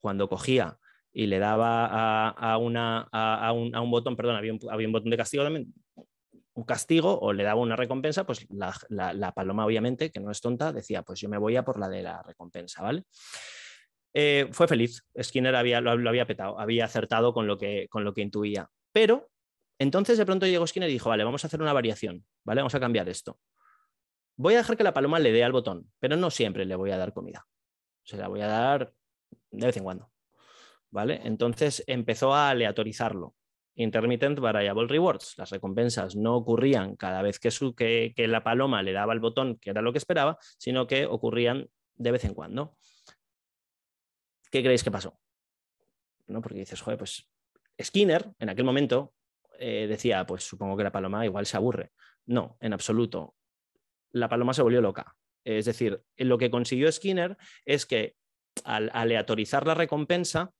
cuando cogía y le daba a, una, un, botón, perdón, había un, botón de castigo también, un castigo o le daba una recompensa, pues la, paloma obviamente, que no es tonta, decía, pues yo me voy a por la de la recompensa, ¿vale? Eh, fue feliz, Skinner había, lo, había petado, había acertado con lo que, con lo que intuía, pero entonces de pronto llegó Skinner y dijo, vale, vamos a hacer una variación, ¿vale? Vamos a cambiar esto. Voy a dejar que la paloma le dé al botón, pero no siempre le voy a dar comida. Se la voy a dar de vez en cuando. Entonces empezó a aleatorizarlo. Intermittent Variable Rewards. Las recompensas no ocurrían cada vez que, que, la paloma le daba el botón, que era lo que esperaba, sino que ocurrían de vez en cuando. ¿Qué creéis que pasó? ¿No? Porque dices, joder, pues Skinner en aquel momento eh, decía, pues supongo que la paloma igual se aburre. No, en absoluto. La paloma se volvió loca. Es decir, lo que consiguió Skinner es que al aleatorizar la recompensa,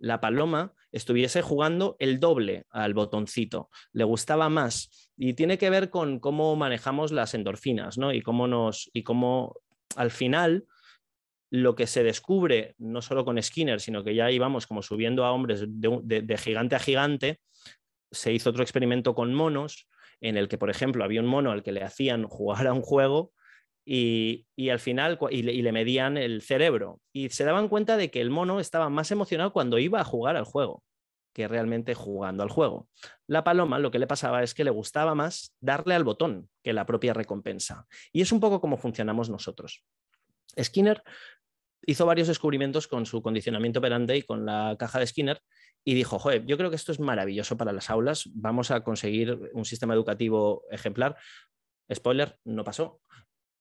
la paloma estuviese jugando el doble al botoncito, le gustaba más. Y tiene que ver con cómo manejamos las endorfinas, ¿no? Y cómo nos, y cómo al final lo que se descubre, no solo con Skinner, sino que ya íbamos como subiendo a hombres de, de gigante a gigante, se hizo otro experimento con monos, en el que, por ejemplo, había un mono al que le hacían jugar a un juego y, al final, y le, medían el cerebro. Y se daban cuenta de que el mono estaba más emocionado cuando iba a jugar al juego que realmente jugando al juego. La paloma lo que le pasaba es que le gustaba más darle al botón que la propia recompensa. Y es un poco como funcionamos nosotros. Skinner hizo varios descubrimientos con su condicionamiento operante y con la caja de Skinner y dijo, joder, yo creo que esto es maravilloso para las aulas, vamos a conseguir un sistema educativo ejemplar. Spoiler, no pasó.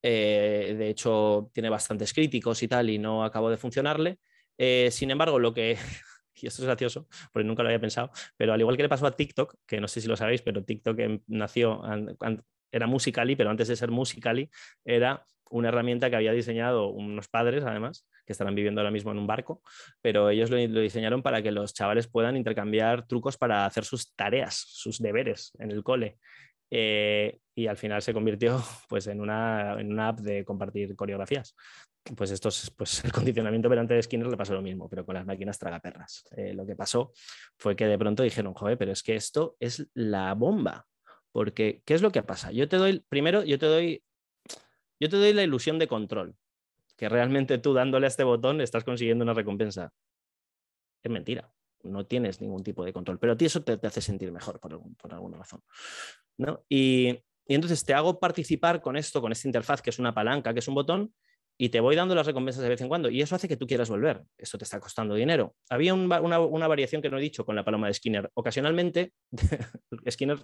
Eh, de hecho, tiene bastantes críticos y tal, y no acabo de funcionarle. Eh, sin embargo, lo que, y esto es gracioso, porque nunca lo había pensado, pero al igual que le pasó a TikTok, que no sé si lo sabéis, pero TikTok em, nació, era Musicali, pero antes de ser Musicali, era una herramienta que había diseñado unos padres, además, que estarán viviendo ahora mismo en un barco, pero ellos lo, diseñaron para que los chavales puedan intercambiar trucos para hacer sus tareas, sus deberes en el cole. Eh, y al final se convirtió pues, en, una, en una app de compartir coreografías. Pues esto pues, el condicionamiento operante de Skinner le pasó lo mismo, pero con las máquinas tragaperras. Eh, lo que pasó fue que de pronto dijeron, joder, pero es que esto es la bomba. Porque, ¿qué es lo que pasa? Yo te doy, primero, yo te doy, yo te doy la ilusión de control, que realmente tú dándole a este botón estás consiguiendo una recompensa. Es mentira no tienes ningún tipo de control, pero a ti eso te, hace sentir mejor por, por alguna razón. ¿no? Y, entonces te hago participar con esto, con esta interfaz que es una palanca, que es un botón, y te voy dando las recompensas de vez en cuando. Y eso hace que tú quieras volver. Esto te está costando dinero. Había una, una, variación que no he dicho con la paloma de Skinner. Ocasionalmente, Skinner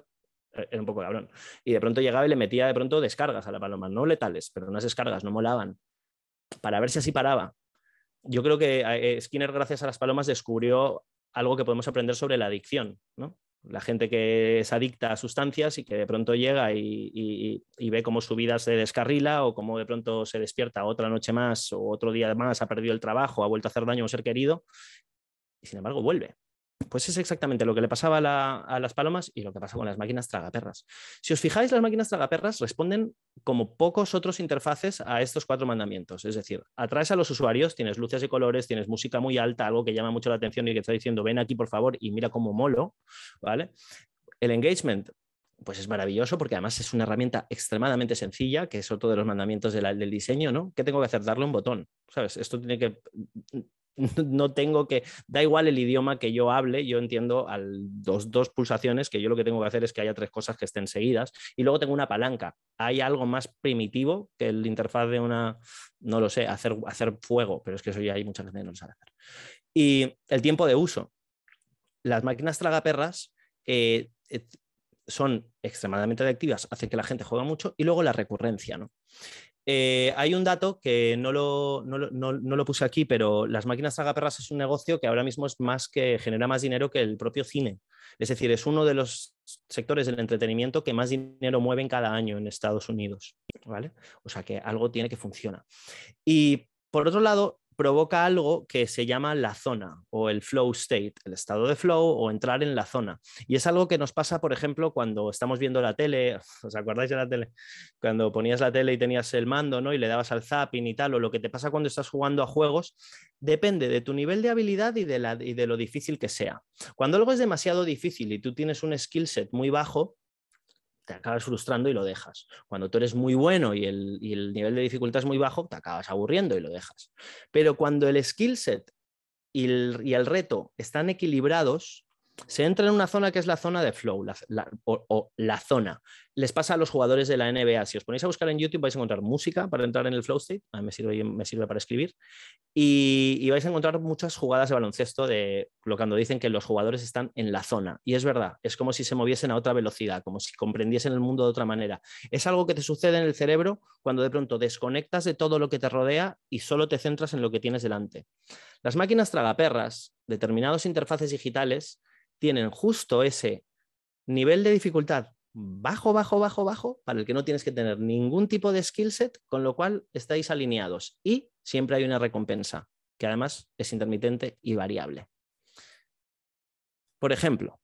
eh, era un poco cabrón. Y de pronto llegaba y le metía de pronto descargas a la paloma, no letales, pero unas descargas, no molaban, para ver si así paraba. Yo creo que eh, Skinner, gracias a las palomas, descubrió algo que podemos aprender sobre la adicción, ¿no? La gente que es adicta a sustancias y que de pronto llega y, ve cómo su vida se descarrila o cómo de pronto se despierta otra noche más o otro día más, ha perdido el trabajo, ha vuelto a hacer daño a un ser querido y sin embargo vuelve. Pues es exactamente lo que le pasaba a, las palomas y lo que pasa con las máquinas tragaperras. Si os fijáis, las máquinas tragaperras responden como pocos otros interfaces a estos cuatro mandamientos. Es decir, atraes a los usuarios, tienes luces y colores, tienes música muy alta, algo que llama mucho la atención y que está diciendo, ven aquí por favor y mira cómo molo, ¿vale? El engagement, pues es maravilloso porque además es una herramienta extremadamente sencilla, que es otro de los mandamientos del diseño, ¿no? ¿Qué tengo que hacer? Darle un botón, ¿sabes? Esto tiene que no tengo que, da igual el idioma que yo hable, yo entiendo al dos, dos pulsaciones que yo lo que tengo que hacer es que haya tres cosas que estén seguidas y luego tengo una palanca. ¿Hay algo más primitivo que el interfaz de una, no lo sé, hacer, hacer fuego? Pero es que eso ya hay mucha gente que no lo sabe hacer. Y el tiempo de uso. Las máquinas tragaperras eh, eh, son extremadamente adictivas, hacen que la gente juega mucho y luego la recurrencia, ¿no? Eh, hay un dato que no lo, puse aquí, pero las máquinas perras es un negocio que ahora mismo es más que genera más dinero que el propio cine. Es decir, es uno de los sectores del entretenimiento que más dinero mueven cada año en Estados Unidos. ¿vale? O sea que algo tiene que funcionar. Y por otro lado, provoca algo que se llama la zona o el flow state, el estado de flow o entrar en la zona. Y es algo que nos pasa, por ejemplo, cuando estamos viendo la tele, ¿os acordáis de la tele? Cuando ponías la tele y tenías el mando, ¿no? Y le dabas al zapping y tal, o lo que te pasa cuando estás jugando a juegos, depende de tu nivel de habilidad y de, y de lo difícil que sea. Cuando algo es demasiado difícil y tú tienes un skill set muy bajo, te acabas frustrando y lo dejas. Cuando tú eres muy bueno y el, nivel de dificultad es muy bajo, te acabas aburriendo y lo dejas. Pero cuando el skill set y el reto están equilibrados, se entra en una zona que es la zona de flow o, la zona. Les pasa a los jugadores de la NBA. Si os ponéis a buscar en YouTube vais a encontrar música para entrar en el flow state. A mí me sirve, me sirve para escribir. Y, vais a encontrar muchas jugadas de baloncesto de lo cuando dicen que los jugadores están en la zona. Y es verdad, es como si se moviesen a otra velocidad, como si comprendiesen el mundo de otra manera. Es algo que te sucede en el cerebro cuando de pronto desconectas de todo lo que te rodea y solo te centras en lo que tienes delante. Las máquinas tragaperras, determinados interfaces digitales, tienen justo ese nivel de dificultad bajo, bajo, bajo, bajo, para el que no tienes que tener ningún tipo de skill set, con lo cual estáis alineados y siempre hay una recompensa, que además es intermitente y variable. Por ejemplo,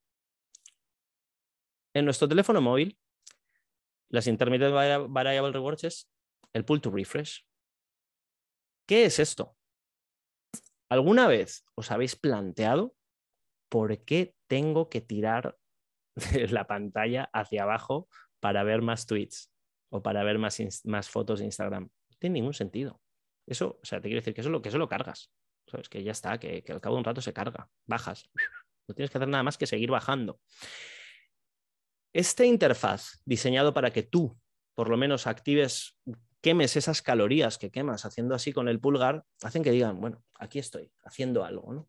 en nuestro teléfono móvil, las intermittent variable rewards es el pull to refresh. ¿Qué es esto? ¿Alguna vez os habéis planteado por qué tengo que tirar la pantalla hacia abajo para ver más tweets o para ver más, más fotos de Instagram. No tiene ningún sentido. Eso, o sea, te quiero decir que eso lo, que eso cargas. ¿Sabes? Que ya está, que, que al cabo de un rato se carga, bajas. No tienes que hacer nada más que seguir bajando. Este interfaz diseñado para que tú, por lo menos, actives, quemes esas calorías que quemas haciendo así con el pulgar, hacen que digan, bueno, aquí estoy, haciendo algo, ¿no?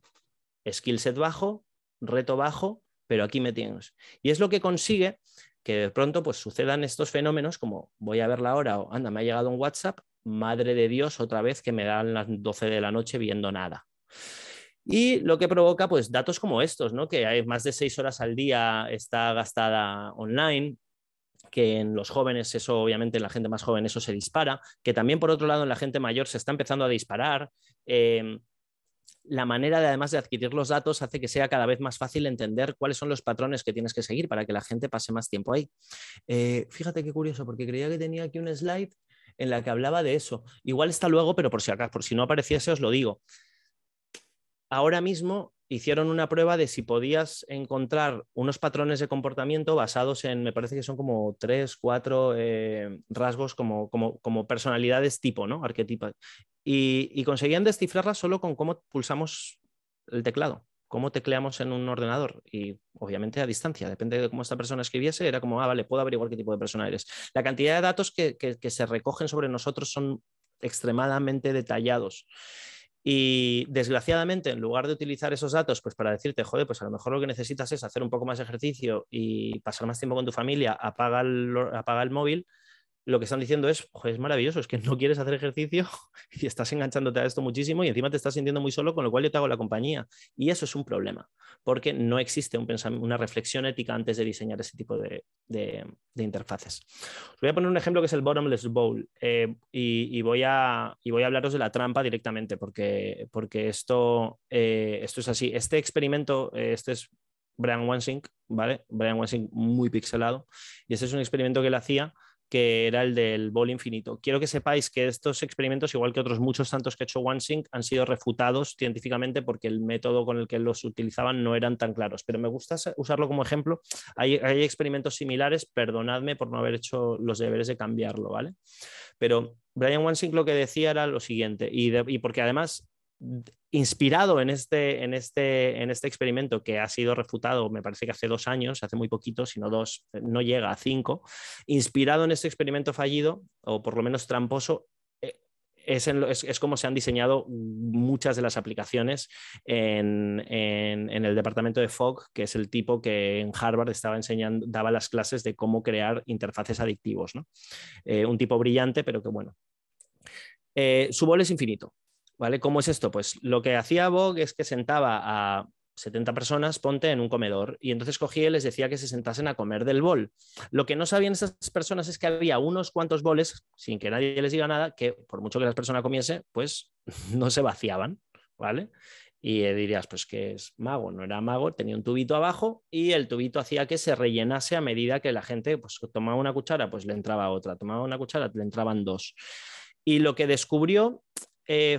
Skill set bajo, reto bajo, pero aquí me tienes. Y es lo que consigue que de pronto pues, sucedan estos fenómenos como voy a la hora o anda, me ha llegado un WhatsApp, madre de Dios, otra vez que me dan las 12 de la noche viendo nada. Y lo que provoca pues datos como estos, ¿no? que hay más de seis horas al día está gastada online, que en los jóvenes eso obviamente en la gente más joven eso se dispara, que también por otro lado en la gente mayor se está empezando a disparar. Eh, la manera de además de adquirir los datos hace que sea cada vez más fácil entender cuáles son los patrones que tienes que seguir para que la gente pase más tiempo ahí. Eh, fíjate qué curioso, porque creía que tenía aquí un slide en la que hablaba de eso. Igual está luego, pero por si acaso, por si no apareciese, os lo digo. Ahora mismo hicieron una prueba de si podías encontrar unos patrones de comportamiento basados en, me parece que son como tres, cuatro eh, rasgos como, como, como, personalidades tipo, ¿no? Arquetipas. Y, conseguían descifrarlas solo con cómo pulsamos el teclado, cómo tecleamos en un ordenador. Y obviamente a distancia, depende de cómo esta persona escribiese, era como, ah, vale, puedo averiguar qué tipo de persona eres. La cantidad de datos que se recogen sobre nosotros son extremadamente detallados. Y desgraciadamente, en lugar de utilizar esos datos pues para decirte, joder, pues a lo mejor lo que necesitas es hacer un poco más ejercicio y pasar más tiempo con tu familia, apaga el, apaga el móvil, lo que están diciendo es, es maravilloso, es que no quieres hacer ejercicio y estás enganchándote a esto muchísimo y encima te estás sintiendo muy solo, con lo cual yo te hago la compañía. Y eso es un problema, porque no existe una reflexión ética antes de diseñar ese tipo de, interfaces. Os voy a poner un ejemplo que es el Bottomless Bowl eh, y, voy a, y voy a hablaros de la trampa directamente, porque, porque esto, eh, esto es así. Este experimento, eh, este es Brian Wansink, ¿vale? Brian Wansink muy pixelado y este es un experimento que él hacía que era el del bol infinito. Quiero que sepáis que estos experimentos, igual que otros muchos tantos que ha hecho OneSync, han sido refutados científicamente porque el método con el que los utilizaban no eran tan claros. Pero me gusta usarlo como ejemplo. Hay, experimentos similares, perdonadme por no haber hecho los deberes de cambiarlo, ¿vale? Pero Brian Wansink lo que decía era lo siguiente, y, y porque además inspirado este, en este, en, este, experimento que ha sido refutado, me parece que hace dos años, hace muy poquito, sino dos, no llega a cinco, inspirado en este experimento fallido, o por lo menos tramposo, eh, es, como se han diseñado muchas de las aplicaciones en, el departamento de Fogg, que es el tipo que en Harvard estaba enseñando, daba las clases de cómo crear interfaces adictivos. ¿no? Eh, un tipo brillante, pero que bueno. Eh, su bol es infinito. ¿Vale? ¿Cómo es esto? Pues lo que hacía Vogue es que sentaba a 70 personas, ponte en un comedor. Y entonces cogía y les decía que se sentasen a comer del bol. Lo que no sabían esas personas es que había unos cuantos boles, sin que nadie les diga nada, que por mucho que las personas comiese, pues no se vaciaban, ¿vale? Y eh, dirías, pues que es mago, no era mago, tenía un tubito abajo y el tubito hacía que se rellenase a medida que la gente pues, tomaba una cuchara, pues le entraba otra, tomaba una cuchara, le entraban dos. Y lo que descubrió eh,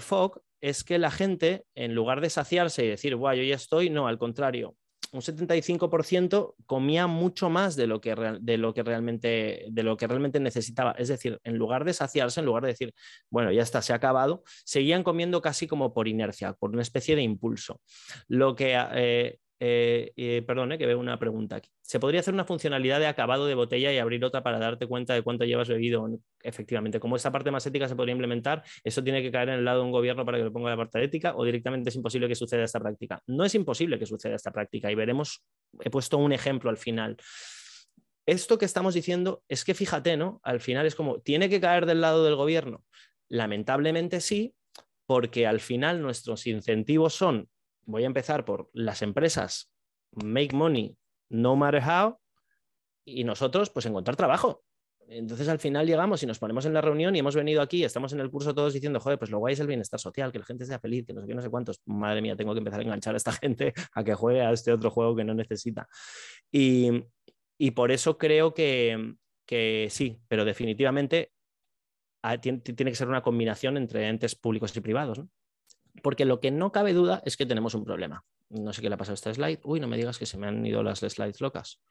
es que la gente, en lugar de saciarse y decir, guau, yo ya estoy, no, al contrario, un 75% comía mucho más de lo, que de, lo que realmente, de lo que realmente necesitaba. Es decir, en lugar de saciarse, en lugar de decir, bueno, ya está, se ha acabado, seguían comiendo casi como por inercia, por una especie de impulso. Lo que eh, eh, eh, perdón, eh, que veo una pregunta aquí. ¿Se podría hacer una funcionalidad de acabado de botella y abrir otra para darte cuenta de cuánto llevas bebido? Efectivamente, como esa parte más ética se podría implementar, eso tiene que caer en el lado de un gobierno para que lo ponga la parte ética o directamente es imposible que suceda esta práctica. No es imposible que suceda esta práctica y veremos, he puesto un ejemplo al final. Esto que estamos diciendo es que fíjate, ¿no? Al final es como, ¿tiene que caer del lado del gobierno? Lamentablemente sí, porque al final nuestros incentivos son voy a empezar por las empresas, make money, no matter how, y nosotros, pues encontrar trabajo. Entonces al final llegamos y nos ponemos en la reunión y hemos venido aquí, estamos en el curso todos diciendo, joder, pues lo guay es el bienestar social, que la gente sea feliz, que no sé qué, no sé cuántos. Madre mía, tengo que empezar a enganchar a esta gente a que juegue a este otro juego que no necesita. Y, por eso creo que, que sí, pero definitivamente ah, tiene, tiene, que ser una combinación entre entes públicos y privados. ¿no? porque lo que no cabe duda es que tenemos un problema. No sé qué le ha pasado a esta slide. Uy, no me digas que se me han ido las slides locas.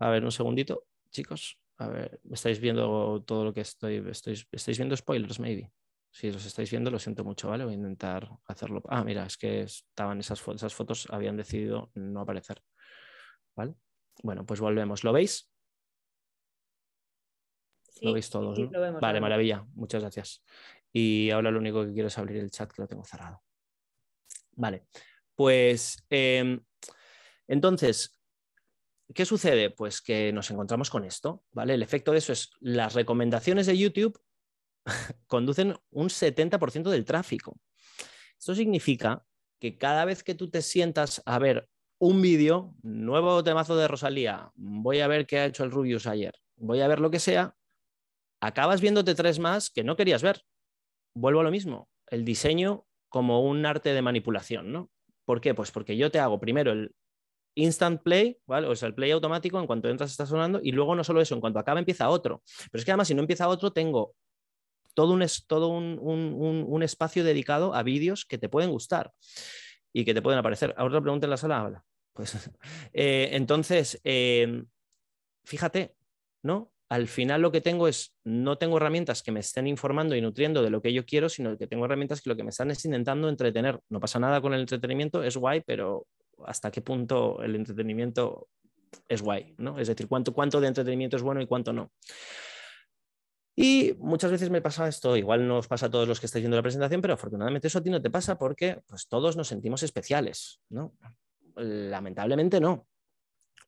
A ver, un segundito, chicos. A ver, ¿estáis viendo todo lo que estoy, estoy estáis viendo spoilers, maybe? Si los estáis viendo, lo siento mucho, ¿vale? Voy a intentar hacerlo. Ah, mira, es que estaban esas, fotos, fotos, habían decidido no aparecer. ¿Vale? Bueno, pues volvemos. ¿Lo veis? lo veis todos. vale, maravilla. Muchas gracias. Y ahora lo único que quiero es abrir el chat que lo tengo cerrado. Vale, pues em, entonces, ¿qué sucede? Pues que nos encontramos con esto, ¿vale? El efecto de eso es las recomendaciones de YouTube conducen un 70% del tráfico. Esto significa que cada vez que tú te sientas a ver un vídeo, nuevo temazo de Rosalía, voy a ver qué ha hecho el Rubius ayer, voy a ver lo que sea, acabas viéndote tres más que no querías ver vuelvo a lo mismo, el diseño como un arte de manipulación, ¿no? ¿Por qué? Pues porque yo te hago primero el instant play, ¿vale? O sea, el play automático en cuanto entras está sonando y luego no solo eso, en cuanto acaba empieza otro. Pero es que además si no empieza otro tengo todo un, todo un, espacio dedicado a vídeos que te pueden gustar y que te pueden aparecer. Ahora pregunta en la sala, habla. Pues, eh, entonces, eh, fíjate, ¿no? al final lo que tengo es, no tengo herramientas que me estén informando y nutriendo de lo que yo quiero, sino que tengo herramientas que lo que me están es intentando entretener. No pasa nada con el entretenimiento, es guay, pero hasta qué punto el entretenimiento es guay, ¿no? Es decir, cuánto, cuánto de entretenimiento es bueno y cuánto no. Y muchas veces me pasa esto, igual nos pasa a todos los que estáis viendo la presentación, pero afortunadamente eso a ti no te pasa porque pues, todos nos sentimos especiales, ¿no? Lamentablemente no.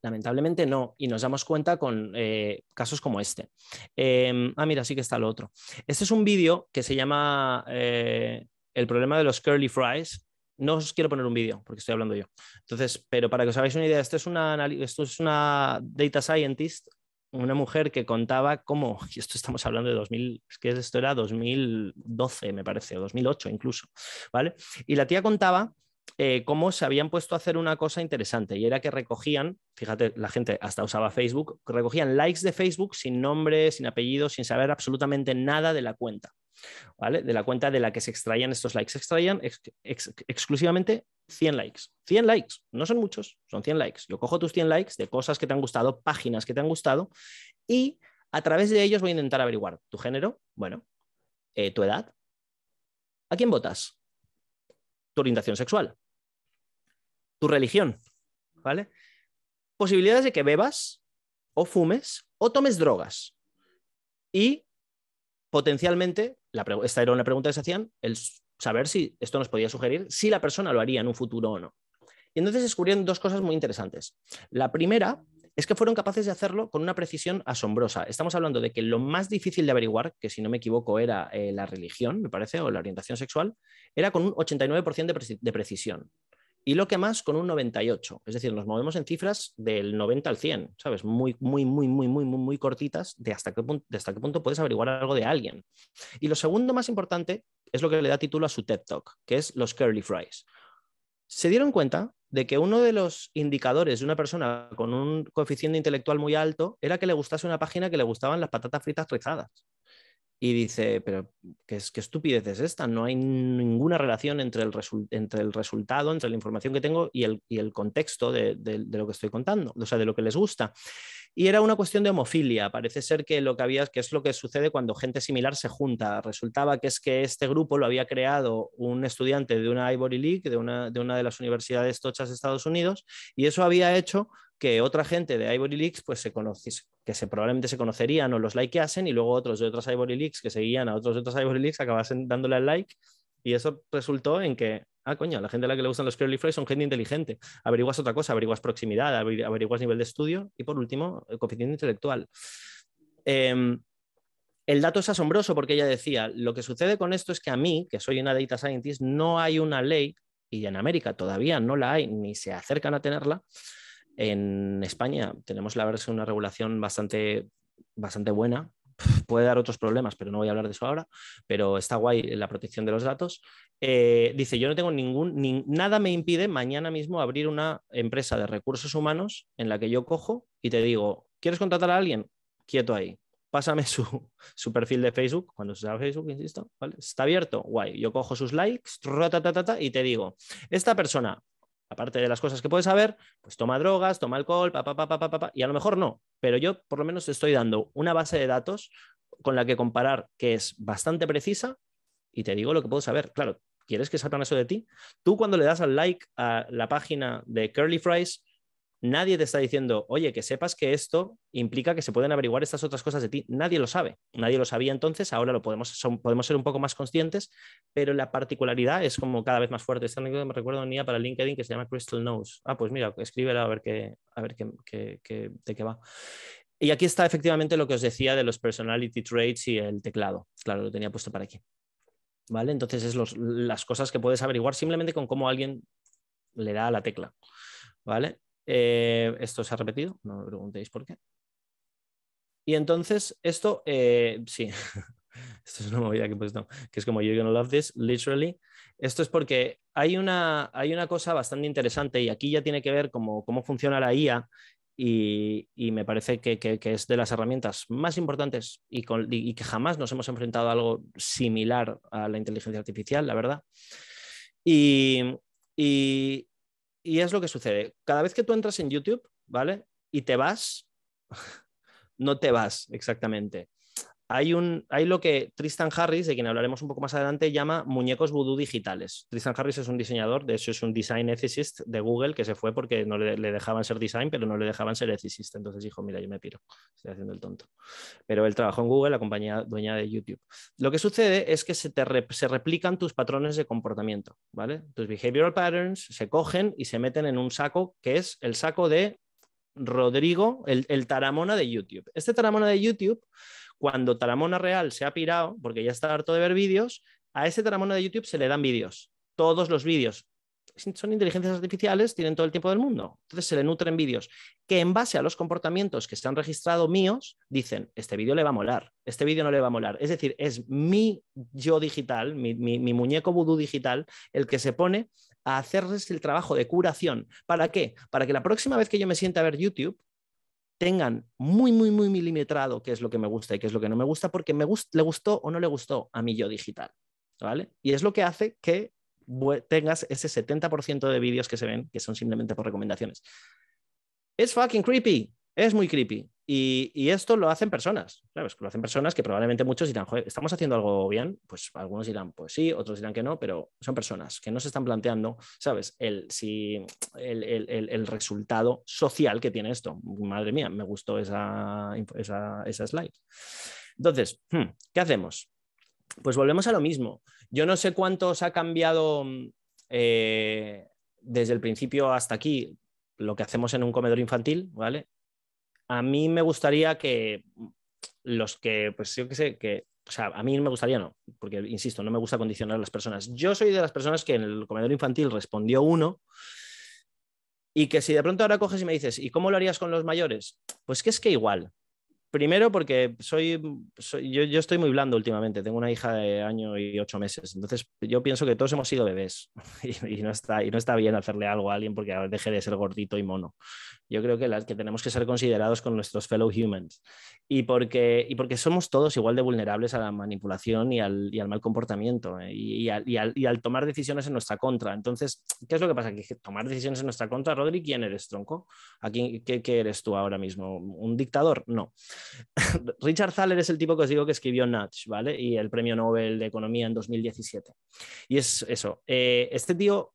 Lamentablemente no, y nos damos cuenta con eh, casos como este. Em, ah, mira, sí que está lo otro. Este es un vídeo que se llama eh, El problema de los curly fries. No os quiero poner un vídeo porque estoy hablando yo. Entonces, pero para que os hagáis una idea, esto es una, esto es una data scientist, una mujer que contaba cómo, y esto estamos hablando de 2000, es que esto era 2012, me parece, o 2008 incluso, ¿vale? Y la tía contaba eh, cómo se habían puesto a hacer una cosa interesante y era que recogían, fíjate, la gente hasta usaba Facebook, recogían likes de Facebook sin nombre, sin apellido, sin saber absolutamente nada de la cuenta, ¿vale? De la cuenta de la que se extraían estos likes. Se extraían exclusivamente 100 likes. 100 likes, no son muchos, son 100 likes. Yo cojo tus 100 likes de cosas que te han gustado, páginas que te han gustado y a través de ellos voy a intentar averiguar tu género, bueno, eh, tu edad. ¿A quién votas? tu orientación sexual, tu religión, ¿vale? Posibilidades de que bebas o fumes o tomes drogas. Y potencialmente, la esta era una pregunta que se hacían, el saber si esto nos podía sugerir si la persona lo haría en un futuro o no. Y entonces descubrieron dos cosas muy interesantes. La primera es que fueron capaces de hacerlo con una precisión asombrosa. Estamos hablando de que lo más difícil de averiguar, que si no me equivoco era eh, la religión, me parece, o la orientación sexual, era con un 89% de, precisión y lo que más con un 98. Es decir, nos movemos en cifras del 90 al 100, ¿sabes? Muy, muy, muy, muy, muy, muy, muy cortitas de de hasta qué punto puedes averiguar algo de alguien. Y lo segundo más importante es lo que le da título a su TED Talk, que es los curly fries. Se dieron cuenta de que uno de los indicadores de una persona con un coeficiente intelectual muy alto era que le gustase una página que le gustaban las patatas fritas rizadas. Y dice, pero ¿qué, estupidez es esta? No hay ninguna relación entre el, entre el resultado, entre la información que tengo y el, y el contexto de lo que estoy contando, o sea, de lo que les gusta. Y era una cuestión de homofilia. Parece ser que lo que había, que es lo que sucede cuando gente similar se junta. Resultaba que es que este grupo lo había creado un estudiante de una Ivory League, de una de, las universidades tochas de Estados Unidos, y eso había hecho que otra gente de Ivory League, pues se que se, probablemente se conocerían o los likeasen y luego otros de otras Ivory Leagues que seguían a otros de otras Ivory Leagues acabasen dándole al like y eso resultó en que ah, coño, la gente a la que le gustan los curly fries son gente inteligente. Averiguas otra cosa, averiguas proximidad, averiguas nivel de estudio y por último, el eh, coeficiente intelectual. Em, el dato es asombroso porque ella decía, lo que sucede con esto es que a mí, que soy una data scientist, no hay una ley, y en América todavía no la hay, ni se acercan a tenerla. En España tenemos la verdad, una regulación bastante, bastante buena, puede dar otros problemas, pero no voy a hablar de eso ahora, pero está guay la protección de los datos. Eh, dice, yo no tengo ningún, nada me impide mañana mismo abrir una empresa de recursos humanos en la que yo cojo y te digo, ¿quieres contratar a alguien? Quieto ahí. Pásame su, perfil de Facebook, cuando se sabe Facebook, insisto, Está abierto, guay. Yo cojo sus likes, y te digo, esta persona aparte de las cosas que puedes saber, pues toma drogas, toma alcohol, papá, papá, papá. y a lo mejor no, pero yo por lo menos te estoy dando una base de datos con la que comparar que es bastante precisa y te digo lo que puedo saber. Claro, ¿quieres que sepan eso de ti? Tú cuando le das al like a la página de Curly Fries, Nadie te está diciendo, oye, que sepas que esto implica que se pueden averiguar estas otras cosas de ti. Nadie lo sabe. Nadie lo sabía entonces, ahora lo podemos, podemos ser un poco más conscientes, pero la particularidad es como cada vez más fuerte. me recuerdo un día para LinkedIn que se llama Crystal Nose. Ah, pues mira, escríbela a ver, qué, a ver qué, qué va. Y aquí está efectivamente lo que os decía de los personality traits y el teclado. Claro, lo tenía puesto para aquí. ¿Vale? Entonces es las cosas que puedes averiguar simplemente con cómo alguien le da a la tecla. ¿Vale? Eh, esto se ha repetido, no me preguntéis por qué. Y entonces, esto, eh, sí, esto es una movida que, he puesto que es como you're gonna love this, literally. Esto es porque hay una, hay una cosa bastante interesante y aquí ya tiene que ver como cómo funciona la IA y, me parece que, que, es de las herramientas más importantes y, con, y, que jamás nos hemos enfrentado a algo similar a la inteligencia artificial, la verdad. Y, y es lo que sucede. Cada vez que tú entras en YouTube, ¿vale? Y te vas, no te vas exactamente hay, un, hay lo que Tristan Harris, de quien hablaremos un poco más adelante, llama muñecos vudú digitales. Tristan Harris es un diseñador, de hecho es un design ethicist de Google que se fue porque no le, dejaban ser design, pero no le dejaban ser ethicist. Entonces dijo, mira, yo me piro, estoy haciendo el tonto. Pero él trabajó en Google, la compañía dueña de YouTube. Lo que sucede es que se, se replican tus patrones de comportamiento, ¿vale? Tus behavioral patterns se cogen y se meten en un saco que es el saco de Rodrigo, el, el taramona de YouTube. Este taramona de YouTube cuando Taramona Real se ha pirado, porque ya está harto de ver vídeos, a ese Taramona de YouTube se le dan vídeos. Todos los vídeos. Son inteligencias artificiales, tienen todo el tiempo del mundo. Entonces se le nutren vídeos que en base a los comportamientos que se han registrado míos, dicen, este vídeo le va a molar, este vídeo no le va a molar. Es decir, es mi yo digital, mi, muñeco vudú digital, el que se pone a hacerles el trabajo de curación. ¿Para qué? Para que la próxima vez que yo me sienta a ver YouTube, tengan muy, muy, muy milimetrado qué es lo que me gusta y qué es lo que no me gusta, porque me le gustó o no le gustó a mí yo digital. ¿vale? Y es lo que hace que tengas ese 70% de vídeos que se ven que son simplemente por recomendaciones. Es fucking creepy, es muy creepy. Y, esto lo hacen personas, ¿sabes? Lo hacen personas que probablemente muchos dirán, Joder, ¿estamos haciendo algo bien? Pues algunos dirán, pues sí, otros dirán que no, pero son personas que no se están planteando, ¿sabes? El, si, el, resultado social que tiene esto. Madre mía, me gustó esa, esa, slide. Entonces, hmm, ¿qué hacemos? Pues volvemos a lo mismo. Yo no sé cuánto cuántos ha cambiado eh, desde el principio hasta aquí lo que hacemos en un comedor infantil, ¿vale? a mí me gustaría que los que, pues yo qué sé, que, o sea, a mí me gustaría, no, porque, insisto, no me gusta condicionar a las personas. Yo soy de las personas que en el comedor infantil respondió uno y que si de pronto ahora coges y me dices, ¿y cómo lo harías con los mayores? Pues que es que igual. Primero porque soy, yo, estoy muy blando últimamente, tengo una hija de año y ocho meses, entonces yo pienso que todos hemos sido bebés y, no, está, y no está bien hacerle algo a alguien porque deje de ser gordito y mono yo creo que las que tenemos que ser considerados con nuestros fellow humans y porque, y porque somos todos igual de vulnerables a la manipulación y al, y al mal comportamiento eh, y, y, al, y, al, tomar decisiones en nuestra contra. Entonces, ¿qué es lo que pasa? Que tomar decisiones en nuestra contra, Rodri, ¿quién eres, tronco? ¿A quién, qué, qué, eres tú ahora mismo? ¿Un dictador? No. Richard Thaler es el tipo que os digo que escribió Nudge, ¿vale? Y el premio Nobel de Economía en 2017. Y es eso, eh, este tío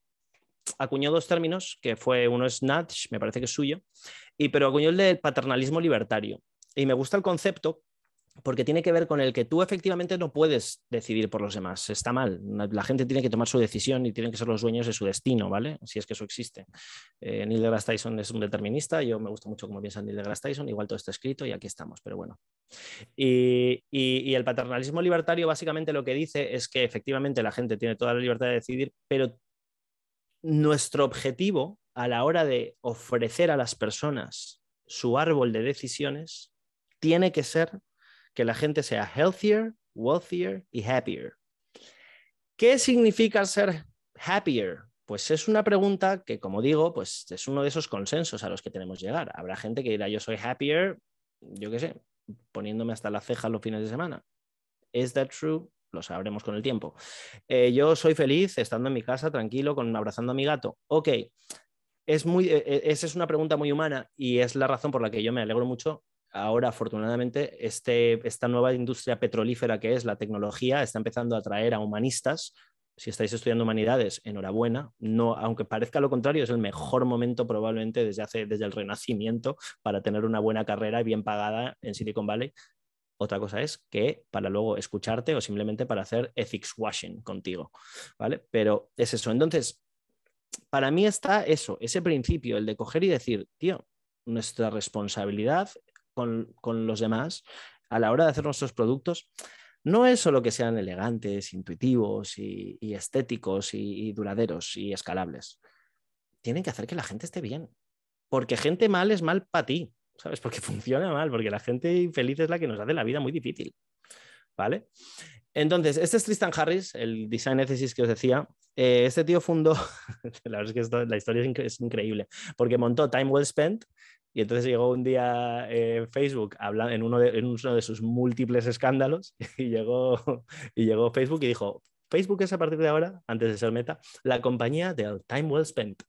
acuñó dos términos, que fue uno es me parece que es suyo, y, pero acuñó el del paternalismo libertario. Y me gusta el concepto porque tiene que ver con el que tú efectivamente no puedes decidir por los demás, está mal. La gente tiene que tomar su decisión y tienen que ser los dueños de su destino, ¿vale? Si es que eso existe. Eh, Neil deGrasse Tyson es un determinista, yo me gusta mucho cómo piensa Neil deGrasse Tyson, igual todo está escrito y aquí estamos, pero bueno. y el paternalismo libertario básicamente lo que dice es que efectivamente la gente tiene toda la libertad de decidir, pero nuestro objetivo a la hora de ofrecer a las personas su árbol de decisiones tiene que ser que la gente sea healthier, wealthier y happier. ¿Qué significa ser happier? Pues es una pregunta que, como digo, pues es uno de esos consensos a los que tenemos que llegar. Habrá gente que dirá, yo soy happier, yo qué sé, poniéndome hasta la ceja los fines de semana. ¿Es that true? lo sabremos con el tiempo. Eh, yo soy feliz estando en mi casa, tranquilo, con, abrazando a mi gato. Ok, es muy, e, e, esa es una pregunta muy humana y es la razón por la que yo me alegro mucho. Ahora, afortunadamente, este, esta nueva industria petrolífera que es la tecnología está empezando a atraer a humanistas. Si estáis estudiando humanidades, enhorabuena. No, aunque parezca lo contrario, es el mejor momento probablemente desde, hace, desde el Renacimiento para tener una buena carrera bien pagada en Silicon Valley otra cosa es que para luego escucharte o simplemente para hacer ethics washing contigo, ¿vale? Pero es eso. Entonces, para mí está eso, ese principio, el de coger y decir, tío, nuestra responsabilidad con, los demás a la hora de hacer nuestros productos no es solo que sean elegantes, intuitivos y, estéticos y, y, duraderos y escalables. Tienen que hacer que la gente esté bien, porque gente mal es mal para ti. ¿sabes? Porque funciona mal, porque la gente infeliz es la que nos hace la vida muy difícil, ¿vale? Entonces, este es Tristan Harris, el design ethicist que os decía. Eh, este tío fundó, la verdad es que la historia es, increíble, porque montó Time Well Spent y entonces llegó un día eh, Facebook en, uno de, en sus múltiples escándalos y llegó, y llegó Facebook y dijo, Facebook es a partir de ahora, antes de ser meta, la compañía del Time Well Spent.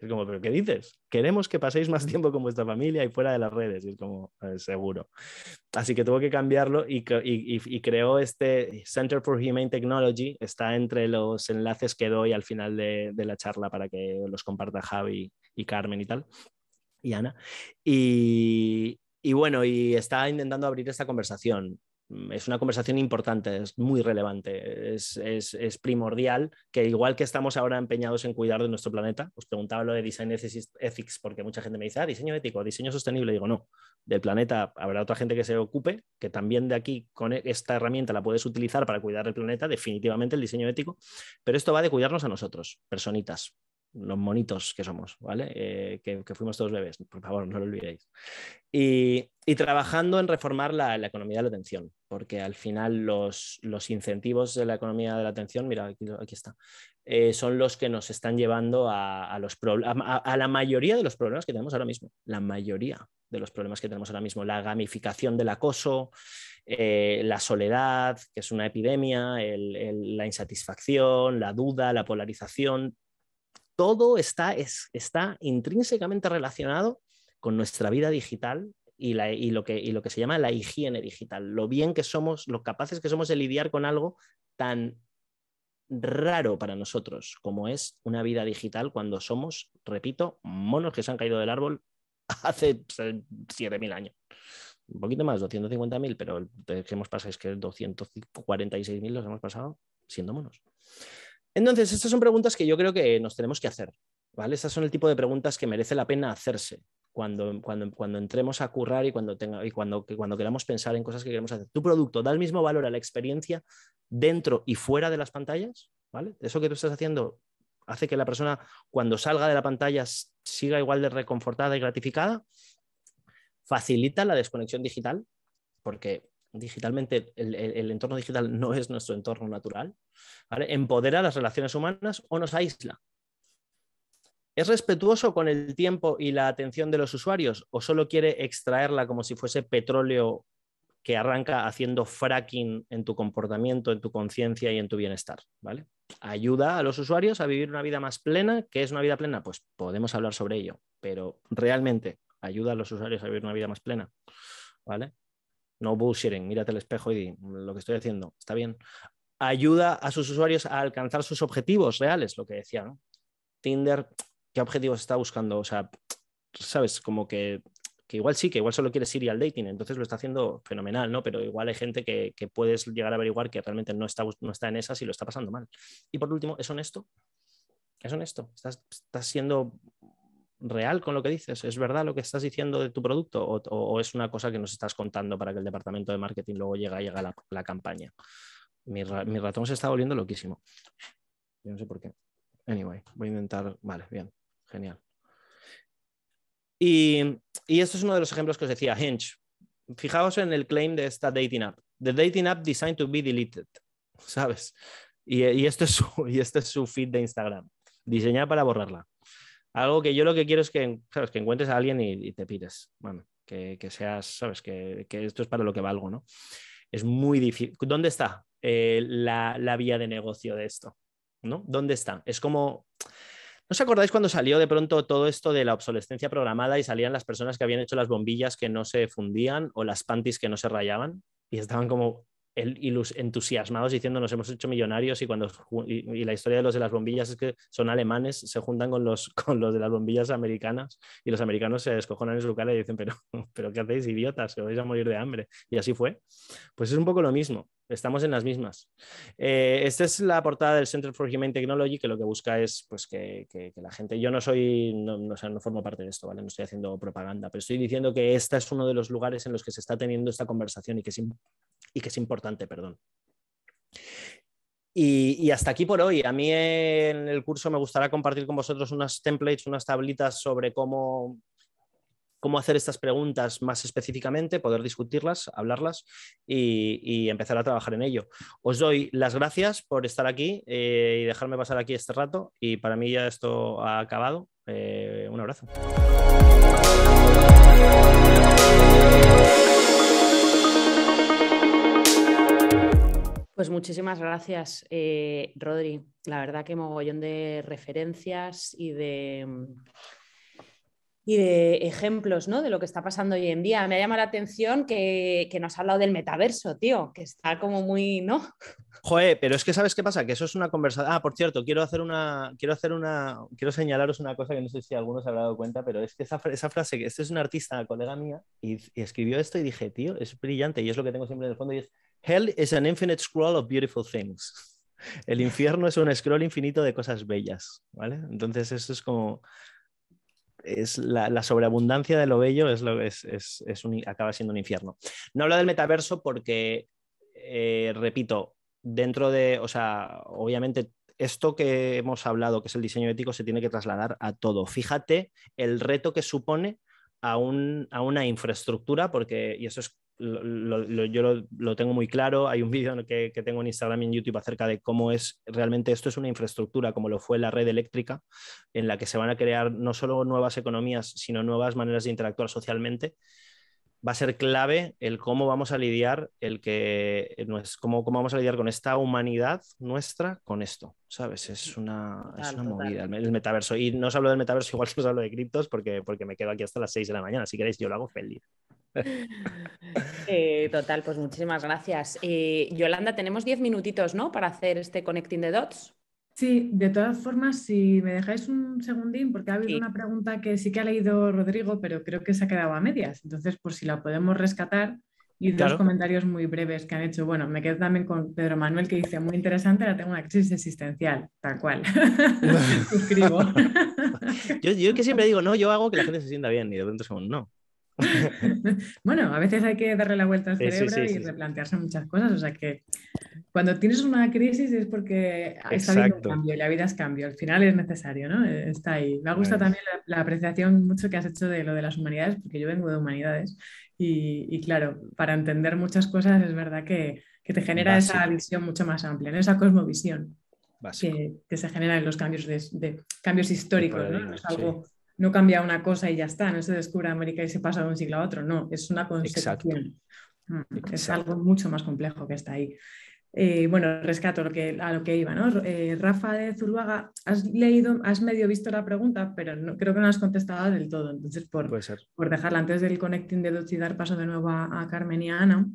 Es como, ¿pero qué dices? Queremos que paséis más tiempo con vuestra familia y fuera de las redes. Y es como, eh, seguro. Así que tuvo que cambiarlo y, creó este Center for Humane Technology. Está entre los enlaces que doy al final de, la charla para que los comparta Javi y Carmen y tal. Y Ana. Y, y bueno, y está intentando abrir esta conversación. Mm, es una conversación importante, es muy relevante, es, primordial que igual que estamos ahora empeñados en cuidar de nuestro planeta, os preguntaba lo de Design Ethics porque mucha gente me dice, ah, diseño ético, diseño sostenible, digo, no, del planeta habrá otra gente que se ocupe, que también de aquí con e-, esta herramienta la puedes utilizar para cuidar el planeta, definitivamente el diseño ético, pero esto va de cuidarnos a nosotros, personitas, los monitos que somos, ¿vale? Eh, que, fuimos todos bebés, por favor, no lo olvidéis. Y, trabajando en reformar la, economía de la atención, porque al final los, incentivos de la economía de la atención, mira, aquí, está, eh, son los que nos están llevando a, los la mayoría de los problemas que tenemos ahora mismo, la mayoría de los problemas que tenemos ahora mismo, la gamificación del acoso, eh, la soledad, que es una epidemia, la insatisfacción, la duda, la polarización, todo está, está intrínsecamente relacionado con nuestra vida digital y, lo que, lo que se llama la higiene digital, lo bien que somos, lo capaces que somos de lidiar con algo tan raro para nosotros como es una vida digital cuando somos, repito, monos que se han caído del árbol hace 7.000 eh, años. Un poquito más, 250.000, pero el que hemos pasado es que 246.000 los hemos pasado siendo monos. Entonces, estas son preguntas que yo creo que nos tenemos que hacer, ¿vale? Estas son el tipo de preguntas que merece la pena hacerse cuando, cuando, cuando entremos a currar y, cuando, tenga, y cuando, cuando queramos pensar en cosas que queremos hacer. ¿Tu producto da el mismo valor a la experiencia dentro y fuera de las pantallas? ¿Vale? Eso que tú estás haciendo hace que la persona cuando salga de la pantalla siga igual de reconfortada y gratificada, facilita la desconexión digital, porque digitalmente, el, entorno digital no es nuestro entorno natural, empodera las relaciones humanas o nos aísla. ¿Es respetuoso con el tiempo y la atención de los usuarios o solo quiere extraerla como si fuese petróleo que arranca haciendo fracking en tu comportamiento, en tu conciencia y en tu bienestar? ¿vale? ¿Ayuda a los usuarios a vivir una vida más plena? ¿Qué es una vida plena? Pues podemos hablar sobre ello, pero realmente ayuda a los usuarios a vivir una vida más plena. ¿Vale? No bullshitting, mírate el espejo y mm, lo que estoy haciendo está bien. Ayuda a sus usuarios a alcanzar sus objetivos reales, lo que decía, Tinder, ¿qué objetivos está buscando? O sea, sabes, como que, igual sí, que igual solo quiere serial dating, entonces lo está haciendo fenomenal, ¿no? Pero igual hay gente que, que puedes llegar a averiguar que realmente no está, no está en esas y lo está pasando mal. Y por último, ¿es honesto? Es honesto, estás, estás siendo real con lo que dices? ¿Es verdad lo que estás diciendo de tu producto? ¿O, es una cosa que nos estás contando para que el departamento de marketing luego llega, llega la, campaña? Mi, ratón se está volviendo loquísimo. Yo no sé por qué. Anyway, voy a intentar. Vale, bien, genial. Y, esto es uno de los ejemplos que os decía, Hinge. Fijaos en el claim de esta dating app. The dating app designed to be deleted. ¿Sabes? Y, y, es y este es su feed de Instagram. Diseñada para borrarla. Algo que yo lo que quiero es que, sabes, que encuentres a alguien y, te pides bueno, que, seas, sabes, que, esto es para lo que valgo, ¿no? Es muy difícil. ¿Dónde está eh, la, vía de negocio de esto? ¿No? ¿Dónde está? Es como... ¿No os acordáis cuando salió de pronto todo esto de la obsolescencia programada y salían las personas que habían hecho las bombillas que no se fundían o las panties que no se rayaban? Y estaban como, entusiasmados diciendo nos hemos hecho millonarios y cuando y, la historia de los de las bombillas es que son alemanes, se juntan con los, con los de las bombillas americanas y los americanos se descojonan en su cara y dicen, pero, pero ¿qué hacéis idiotas? Que vais a morir de hambre. Y así fue. Pues es un poco lo mismo, estamos en las mismas. Eh, esta es la portada del Center for Human Technology que lo que busca es pues, que, que, la gente, yo no soy, no, no, no formo parte de esto, ¿vale? No estoy haciendo propaganda, pero estoy diciendo que este es uno de los lugares en los que se está teniendo esta conversación y que es y que es importante, perdón. Y, hasta aquí por hoy. A mí en el curso me gustará compartir con vosotros unas templates, unas tablitas sobre cómo, cómo hacer estas preguntas más específicamente, poder discutirlas, hablarlas y, empezar a trabajar en ello. Os doy las gracias por estar aquí eh, y dejarme pasar aquí este rato. Y para mí ya esto ha acabado. Eh, un abrazo. Pues muchísimas gracias, eh, Rodri. La verdad que mogollón de referencias y de, mm, y de ejemplos ¿no? de lo que está pasando hoy en día. Me ha llamado la atención que, nos ha hablado del metaverso, tío, que está como muy, ¿no? Joder, pero es que sabes qué pasa, que eso es una conversación. Ah, por cierto, quiero hacer una, quiero hacer una, quiero señalaros una cosa que no sé si algunos se habrá dado cuenta, pero es que esa, esa frase, que este es un artista, colega mía, y, y, escribió esto y dije, tío, es brillante y es lo que tengo siempre en el fondo y es Hell is an infinite scroll of beautiful things. El infierno es un scroll infinito de cosas bellas, ¿vale? Entonces eso es como... Es la, sobreabundancia de lo bello es lo, es, es, un, acaba siendo un infierno. No hablo del metaverso porque, eh, repito, dentro de, o sea, obviamente esto que hemos hablado, que es el diseño ético, se tiene que trasladar a todo. Fíjate el reto que supone a, un, a una infraestructura, porque, y eso es yo lo, tengo muy claro. Hay un vídeo que, tengo en Instagram y en YouTube acerca de cómo es realmente esto es una infraestructura, como lo fue la red eléctrica, en la que se van a crear no solo nuevas economías, sino nuevas maneras de interactuar socialmente. Va a ser clave el cómo vamos a lidiar, el que eh, cómo, cómo vamos a lidiar con esta humanidad nuestra con esto. ¿Sabes? Es una, es una movida el metaverso. Y no os hablo del metaverso igual os hablo de criptos, porque, porque me quedo aquí hasta las 6 de la mañana. Si queréis, yo lo hago feliz. Eh, total, pues muchísimas gracias. Eh, Yolanda, tenemos diez minutitos, ¿no? Para hacer este Connecting the Dots. Sí, de todas formas, si me dejáis un segundín, porque ha habido una pregunta que sí que ha leído Rodrigo, pero creo que se ha quedado a medias. Entonces, por si la podemos rescatar, y dos comentarios muy breves que han hecho. Bueno, me quedo también con Pedro Manuel que dice, muy interesante, la tengo una crisis existencial, tal cual. Suscribo. yo, que siempre digo, no, yo hago que la gente se sienta bien y de pronto son no, bueno, a veces hay que darle la vuelta al cerebro y replantearse muchas cosas. O sea que cuando tienes una crisis es porque está habiendo un cambio y la vida es cambio. Al final es necesario, ¿no? Eh, está ahí. Me ha gustado también la, apreciación mucho que has hecho de lo de las humanidades, porque yo vengo de humanidades. Y, claro, para entender muchas cosas es verdad que, te genera esa visión mucho más amplia, ¿no? esa cosmovisión que, que, se genera en los cambios, de, cambios históricos. es algo no cambia una cosa y ya está, no se descubre América y se pasa de un siglo a otro, no, es una concepción, mm, Es algo mucho más complejo que está ahí. Eh, bueno, rescato a lo que iba, ¿no? Eh, Rafa de Zurbaga, has leído, has medio visto la pregunta, pero no, creo que no has contestado del todo. Entonces, por, por dejarla antes del connecting de y dar paso de nuevo a, a Carmen y a Ana,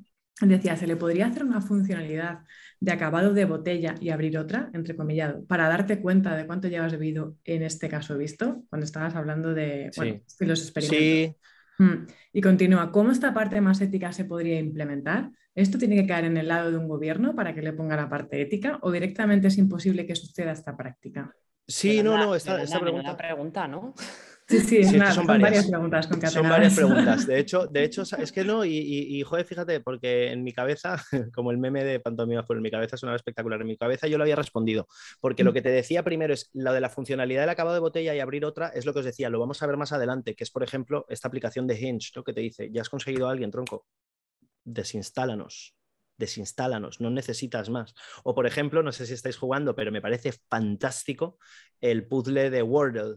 decía, se le podría hacer una funcionalidad de acabado de botella y abrir otra, entre comillado, para darte cuenta de cuánto llevas bebido en este caso visto, cuando estabas hablando de, los experimentos. Sí. Mm. Y continúa, ¿cómo esta parte más ética se podría implementar? ¿Esto tiene que caer en el lado de un gobierno para que le ponga la parte ética o directamente es imposible que suceda esta práctica? Sí, no, no, esta, pregunta... pregunta, ¿no? Sí, sí, son, varias, varias, preguntas Son varias preguntas. De hecho, de hecho es que no, y, joder, fíjate, porque en mi cabeza, como el meme de Pantomima fue en mi cabeza es espectacular, en mi cabeza yo lo había respondido, porque lo mm. que te decía primero es lo de la funcionalidad del acabado de botella y abrir otra, es lo que os decía, lo vamos a ver más adelante, que es, por ejemplo, esta aplicación de Hinge, lo que te dice, ya has conseguido a alguien, tronco, desinstálanos desinstálanos, no necesitas más. O por ejemplo, no sé si estáis jugando, pero me parece fantástico el puzzle de Wordle,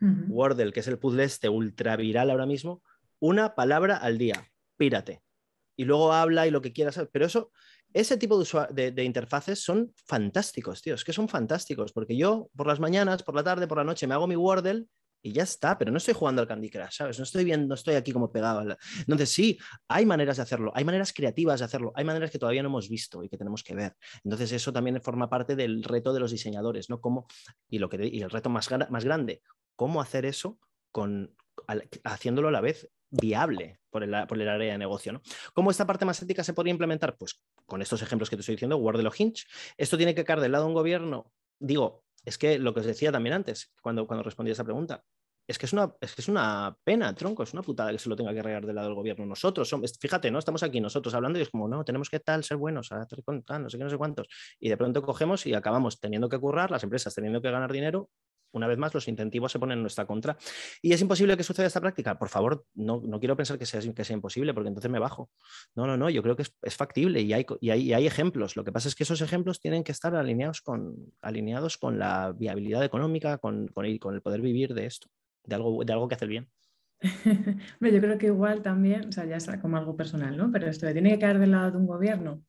Wordle, que es el puzzle este ultra viral ahora mismo, una palabra al día, pírate. Y luego habla y lo que quieras, pero eso, ese tipo de, interfaces son fantásticos, tíos, que son fantásticos, porque yo por las mañanas, por la tarde, por la noche me hago mi Wordle y ya está, pero no estoy jugando al Candy Crush, ¿sabes? No estoy viendo, no estoy aquí como pegado. Entonces, sí, hay maneras de hacerlo, hay maneras creativas de hacerlo, hay maneras que todavía no hemos visto y que tenemos que ver. Entonces, eso también forma parte del reto de los diseñadores, ¿no? Como, y, lo que, el reto más, más grande, cómo hacer eso con, haciéndolo a la vez viable por el, área de negocio. ¿no? ¿Cómo esta parte más ética se podría implementar? Pues con estos ejemplos que te estoy diciendo, guárdelo Hinch. Esto tiene que caer del lado de un gobierno. Digo, es que lo que os decía también antes, cuando, cuando respondí a esa pregunta, es que es, una, que es una pena, tronco, es una putada que se lo tenga que regar del lado del gobierno. Nosotros, somos, fíjate, ¿no? Estamos aquí nosotros hablando y es como, no, tenemos que tal, ser buenos, con tal, no sé qué, no sé cuántos. Y de pronto cogemos y acabamos teniendo que currar, las empresas teniendo que ganar dinero una vez más, los incentivos se ponen en nuestra contra. ¿Y es imposible que suceda esta práctica? Por favor, no, quiero pensar que sea, que sea imposible, porque entonces me bajo. No, no, no, yo creo que es, factible y hay, y, hay, hay, ejemplos. Lo que pasa es que esos ejemplos tienen que estar alineados con, alineados con la viabilidad económica, con, con, el, con el, poder vivir de esto, de algo, de algo que hace el bien. yo creo que igual también, o sea, ya está como algo personal, ¿no? Pero esto tiene que caer del lado de un gobierno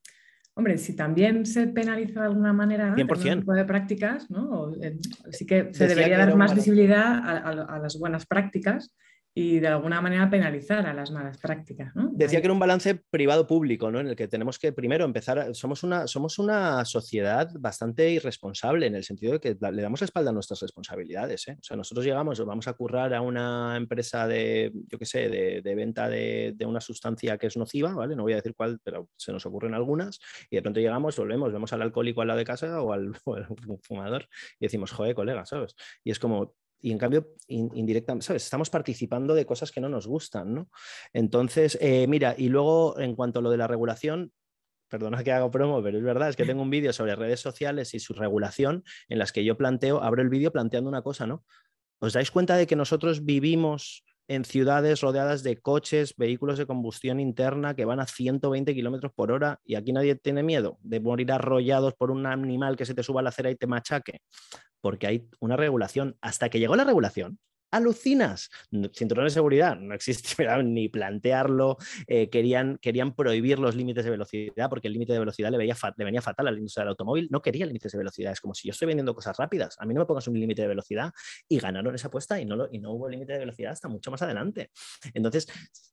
Hombre, si también se penaliza de alguna manera el tipo de prácticas, ¿no? Eh, sí que se debería dar más visibilidad a, las buenas prácticas y de alguna manera penalizar a las malas prácticas. Decía que era un balance privado-público, ¿no? En el que tenemos que primero empezar. Somos una, somos una sociedad bastante irresponsable en el sentido de que le damos la espalda a nuestras responsabilidades. ¿eh? O sea, nosotros llegamos, vamos a currar a una empresa de, yo qué sé, de, venta de, una sustancia que es nociva, ¿vale? No voy a decir cuál, pero se nos ocurren algunas. Y de pronto llegamos, volvemos, vemos al alcohólico al lado de casa o al, o al fumador y decimos, joder, colega, ¿sabes? Y es como, y en cambio, indirectamente, ¿sabes? Estamos participando de cosas que no nos gustan, ¿no? Entonces, eh, mira, y luego en cuanto a lo de la regulación, perdona que hago promo, pero es verdad, es que tengo un vídeo sobre redes sociales y su regulación en las que yo planteo, abro el vídeo planteando una cosa, ¿no? ¿Os dais cuenta de que nosotros vivimos en ciudades rodeadas de coches, vehículos de combustión interna que van a 120 kilómetros por hora y aquí nadie tiene miedo de morir arrollados por un animal que se te suba a la acera y te machaque, porque hay una regulación. Hasta que llegó la regulación, alucinas. Cinturón de seguridad no existe, ni plantearlo. Eh, querían, querían prohibir los límites de velocidad porque el límite de velocidad le, venía fatal a la industria del automóvil. No quería límites de velocidad. Es como si yo estoy vendiendo cosas rápidas. A mí no me pongas un límite de velocidad y ganaron esa apuesta y no, y no hubo límite de velocidad hasta mucho más adelante. Entonces,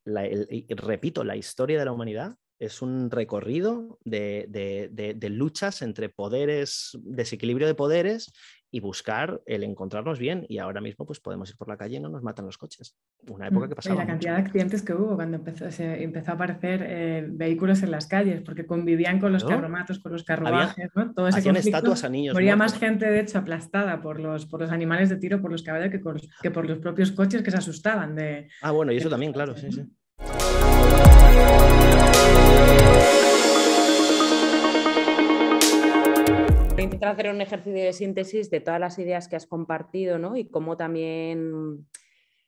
repito, la historia de la humanidad es un recorrido de, luchas entre poderes, desequilibrio de poderes y buscar el encontrarnos bien. Y ahora mismo pues podemos ir por la calle y no nos matan los coches. Una época que pasaba. Mm, y la cantidad de accidentes que hubo cuando empezó, se empezó a aparecer eh, vehículos en las calles, porque convivían con los carromatos, con los carruajes, Había, ¿no? estatuas a niños. Moría más gente, de hecho, aplastada por los, por los animales de tiro, por los caballos, que, por los propios coches que se asustaban de. Ah, bueno, y eso también, claro, sí, sí intentar hacer un ejercicio de síntesis de todas las ideas que has compartido y cómo también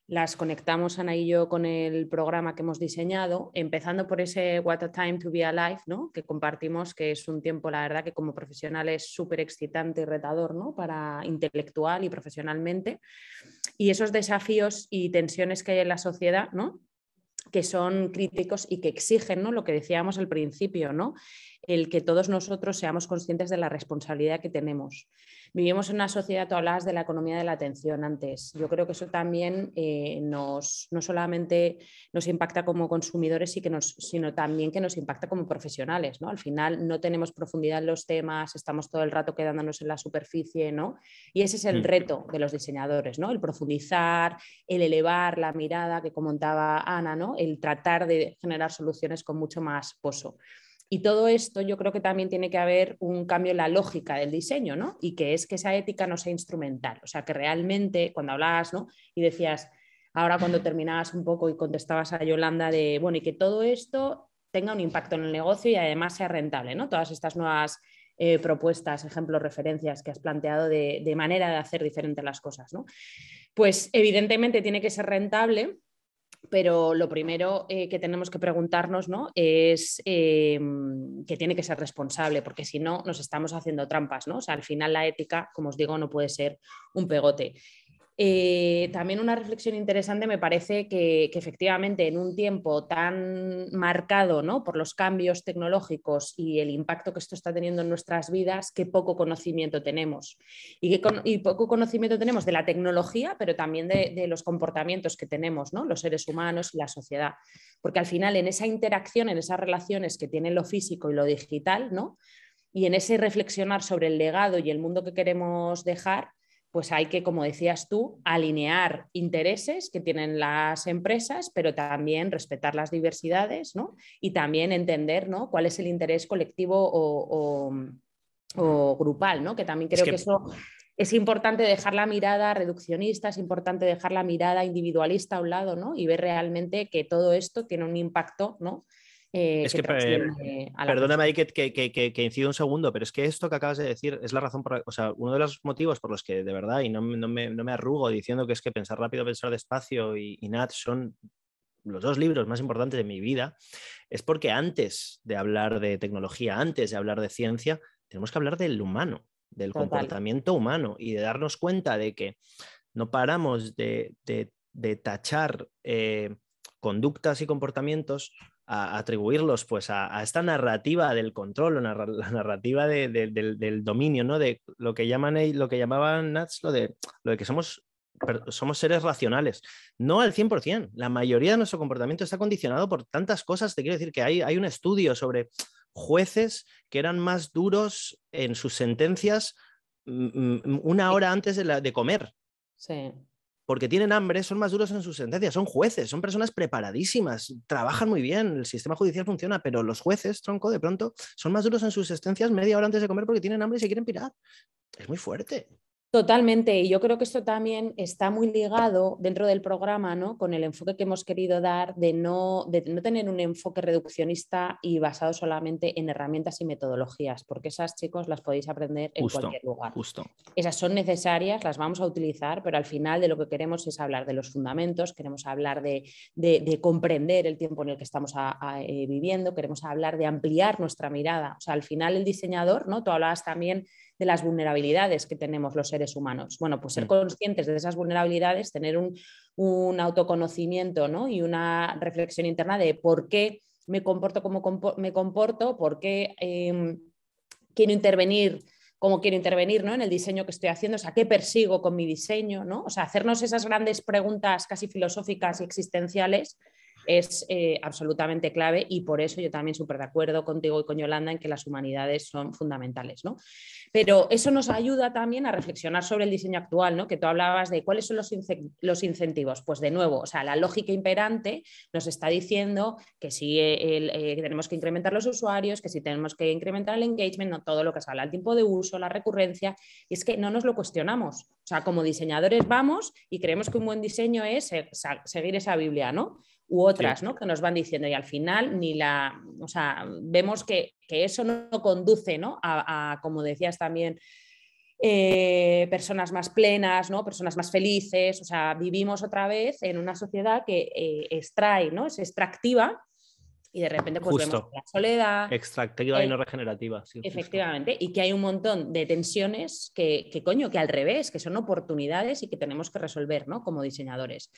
las conectamos Ana y yo con el programa que hemos diseñado, empezando por ese What a Time to Be Alive, ¿no? que compartimos, que es un tiempo, la verdad, que como profesional es súper excitante y retador, para intelectual y profesionalmente. Y esos desafíos y tensiones que hay en la sociedad, ¿no? que son críticos y que exigen ¿no? lo que decíamos al principio, ¿no? el que todos nosotros seamos conscientes de la responsabilidad que tenemos. Vivimos en una sociedad, tú hablabas de la economía de la atención antes. Yo creo que eso también eh, nos, no solamente nos impacta como consumidores, que nos, sino también que nos impacta como profesionales. ¿no? Al final no tenemos profundidad en los temas, estamos todo el rato quedándonos en la superficie, ¿no? Y ese es el mm. reto de los diseñadores, ¿no? El profundizar, el elevar la mirada que comentaba Ana, ¿no? El tratar de generar soluciones con mucho más pozo. Y todo esto yo creo que también tiene que haber un cambio en la lógica del diseño, ¿no? Y que es que esa ética no sea instrumental, o sea, que realmente cuando hablabas, ¿no? Y decías, ahora cuando terminabas un poco y contestabas a Yolanda de, bueno, y que todo esto tenga un impacto en el negocio y además sea rentable, ¿no? Todas estas nuevas eh, propuestas, ejemplos, referencias que has planteado de, de manera de hacer diferente las cosas, ¿no? Pues evidentemente tiene que ser rentable pero lo primero eh, que tenemos que preguntarnos ¿no? es em, que tiene que ser responsable, porque si no nos estamos haciendo trampas, al final la ética, como os digo, no puede ser un pegote. Eh, también una reflexión interesante me parece que, efectivamente en un tiempo tan marcado ¿no? por los cambios tecnológicos y el impacto que esto está teniendo en nuestras vidas, qué poco conocimiento tenemos. Y, que poco conocimiento tenemos de la tecnología, pero también de, los comportamientos que tenemos ¿no? los seres humanos y la sociedad. Porque al final en esa interacción, en esas relaciones que tienen lo físico y lo digital, ¿no? y en ese reflexionar sobre el legado y el mundo que queremos dejar, pues hay que, como decías tú, alinear intereses que tienen las empresas, pero también respetar las diversidades ¿no? y también entender ¿no? cuál es el interés colectivo o, o, grupal, ¿no? que también creo que... que eso es importante dejar la mirada reduccionista, es importante dejar la mirada individualista a un lado, ¿no? Y ver realmente que todo esto tiene un impacto, ¿no? Eh, es que, perdóname ahí que, incido un segundo, pero es que esto que acabas de decir es la razón, por, o sea, uno de los motivos por los que de verdad, y no, me, arrugo diciendo que es que pensar rápido, pensar despacio y, y Nat son los dos libros más importantes de mi vida, es porque antes de hablar de tecnología, antes de hablar de ciencia, tenemos que hablar del humano, del comportamiento humano y de darnos cuenta de que no paramos de, tachar eh, conductas y comportamientos atribuirlos pues a, esta narrativa del control, la narrativa del, dominio, ¿no? De lo que llaman lo que llamaban Nats, lo de, lo que somos, somos seres racionales. No al 100%. La mayoría de nuestro comportamiento está condicionado por tantas cosas. Te quiero decir que hay, hay un estudio sobre jueces que eran más duros en sus sentencias mm, mm, una hora antes de, de comer. Sí porque tienen hambre, son más duros en sus sentencias, son jueces, son personas preparadísimas, trabajan muy bien, el sistema judicial funciona, pero los jueces, tronco, de pronto, son más duros en sus sentencias media hora antes de comer porque tienen hambre y se quieren pirar. Es muy fuerte. Totalmente, y yo creo que esto también está muy ligado dentro del programa, ¿no? Con el enfoque que hemos querido dar de no, de no tener un enfoque reduccionista y basado solamente en herramientas y metodologías, porque esas, chicos, las podéis aprender en cualquier lugar. Justo. Esas son necesarias, las vamos a utilizar, pero al final de lo que queremos es hablar de los fundamentos, queremos hablar de, comprender el tiempo en el que estamos eh, viviendo, queremos hablar de ampliar nuestra mirada. O sea, al final el diseñador, ¿no? Tú hablabas también de las vulnerabilidades que tenemos los seres humanos. Bueno, pues ser mm. conscientes de esas vulnerabilidades, tener un, autoconocimiento ¿no? y una reflexión interna de por qué me comporto como me comporto, por qué em, quiero intervenir cómo quiero intervenir ¿no? en el diseño que estoy haciendo, o sea, qué persigo con mi diseño, ¿no? O sea, hacernos esas grandes preguntas casi filosóficas y existenciales es eh, absolutamente clave y por eso yo también súper de acuerdo contigo y con Yolanda en que las humanidades son fundamentales. ¿no? Pero eso nos ayuda también a reflexionar sobre el diseño actual, ¿no? que tú hablabas de cuáles son los, los incentivos. Pues de nuevo, o sea, la lógica imperante nos está diciendo que si eh, tenemos que incrementar los usuarios, que si tenemos que incrementar el engagement, no, todo lo que se habla, el tiempo de uso, la recurrencia, y es que no nos lo cuestionamos. O sea, como diseñadores vamos y creemos que un buen diseño es eh, seguir esa Biblia, ¿no? u otras, Que nos van diciendo y al final ni la, o sea, vemos que, eso no conduce, A, como decías también, eh, personas más plenas, ¿no? personas más felices, o sea, vivimos otra vez en una sociedad que eh, extrae, ¿no? es extractiva y de repente pues, vemos la soledad. Extractiva y eh, no regenerativa. Sí, efectivamente, y que hay un montón de tensiones que, que, coño, que al revés, que son oportunidades y que tenemos que resolver ¿no? como diseñadores.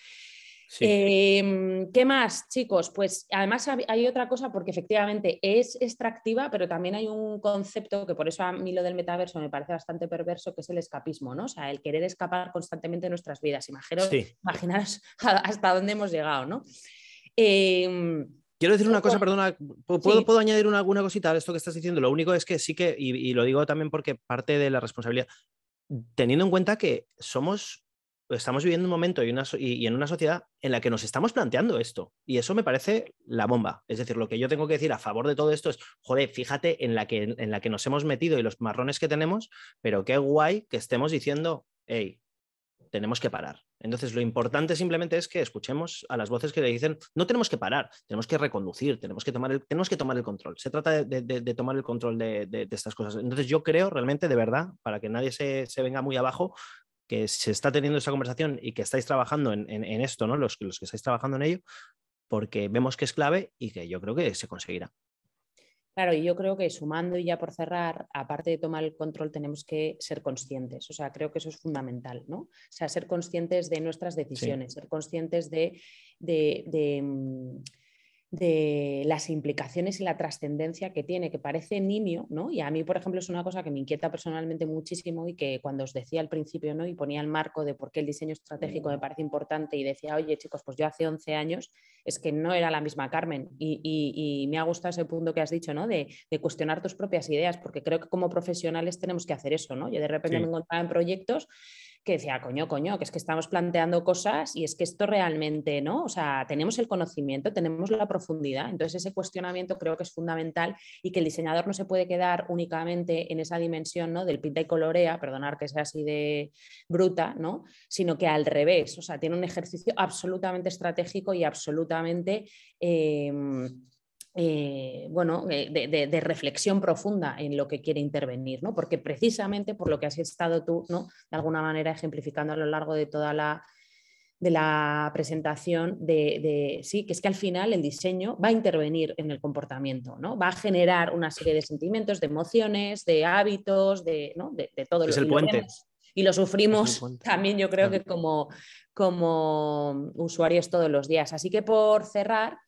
Em, ¿Qué más, chicos? Pues además hay otra cosa, porque efectivamente es extractiva, pero también hay un concepto que por eso a mí lo del metaverso me parece bastante perverso, que es el escapismo, ¿no? O sea, el querer escapar constantemente de nuestras vidas. Imaginaros, hasta dónde hemos llegado, ¿no? Em, Quiero decir una cosa, perdona, ¿puedo, añadir alguna cosita a esto que estás diciendo? Lo único es que sí que, y, lo digo también porque parte de la responsabilidad, teniendo en cuenta que somos pues estamos viviendo un momento y, una, y, en una sociedad en la que nos estamos planteando esto. Y eso me parece la bomba. Es decir, lo que yo tengo que decir a favor de todo esto es, joder, fíjate en la que, en la que nos hemos metido y los marrones que tenemos, pero qué guay que estemos diciendo, hey, tenemos que parar. Entonces, lo importante simplemente es que escuchemos a las voces que le dicen, no tenemos que parar, tenemos que reconducir, tenemos que tomar el, tenemos que tomar el control. Se trata de, tomar el control de, estas cosas. Entonces, yo creo realmente, de verdad, para que nadie se, se venga muy abajo, que se está teniendo esa conversación y que estáis trabajando en, esto, ¿no? Los, los que estáis trabajando en ello, porque vemos que es clave y que yo creo que se conseguirá. Claro, y yo creo que sumando y ya por cerrar, aparte de tomar el control, tenemos que ser conscientes. O sea, creo que eso es fundamental, ¿no? O sea, ser conscientes de nuestras decisiones, ser conscientes de mm, de las implicaciones y la trascendencia que tiene, que parece nimio, ¿no? Y a mí, por ejemplo, es una cosa que me inquieta personalmente muchísimo y que cuando os decía al principio, ¿no? Y ponía el marco de por qué el diseño estratégico me mm. parece importante y decía, oye, chicos, pues yo hace 11 años es que no era la misma Carmen y, me ha gustado ese punto que has dicho, ¿no? De, cuestionar tus propias ideas, porque creo que como profesionales tenemos que hacer eso, ¿no? Yo de repente me encontraba en proyectos que decía, coño, coño, que es que estamos planteando cosas y es que esto realmente, ¿no? O sea, tenemos el conocimiento, tenemos la profundidad. Entonces, ese cuestionamiento creo que es fundamental y que el diseñador no se puede quedar únicamente en esa dimensión, ¿no? Del pinta y colorea, perdonar que sea así de bruta, ¿no? Sino que al revés, o sea, tiene un ejercicio absolutamente estratégico y absolutamente... Em, eh, bueno, eh, de, reflexión profunda en lo que quiere intervenir, ¿no? Porque precisamente por lo que has estado tú, ¿no? De alguna manera ejemplificando a lo largo de toda la, de la presentación, de, sí, que es que al final el diseño va a intervenir en el comportamiento, ¿no? Va a generar una serie de sentimientos, de emociones, de hábitos, de, ¿no? de, todo y lo sufrimos también, yo creo que como, como usuarios todos los días. Así que por cerrar,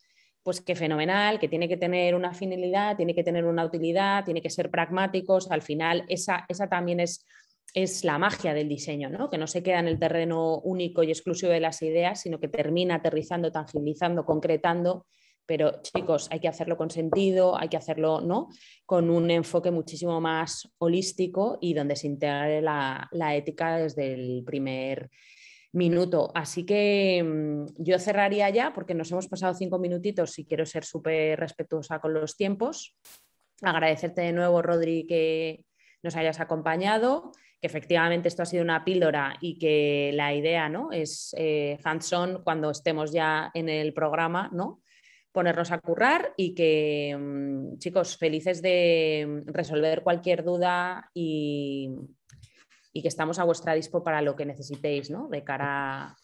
pues que fenomenal, que tiene que tener una finalidad, tiene que tener una utilidad, tiene que ser pragmáticos. Al final, esa, también es, es, la magia del diseño, ¿no? que no se queda en el terreno único y exclusivo de las ideas, sino que termina aterrizando, tangibilizando, concretando. Pero chicos, hay que hacerlo con sentido, hay que hacerlo ¿no? con un enfoque muchísimo más holístico y donde se integre la, la ética desde el primer minuto. Así que mm, yo cerraría ya porque nos hemos pasado cinco minutitos y quiero ser súper respetuosa con los tiempos. Agradecerte de nuevo, Rodri, que nos hayas acompañado, que efectivamente esto ha sido una píldora y que la idea ¿no? es eh, Hanson, cuando estemos ya en el programa, ¿no? ponernos a currar y que, mm, chicos, felices de mm, resolver cualquier duda y, y que estamos a vuestra dispo para lo que necesitéis ¿no? de cara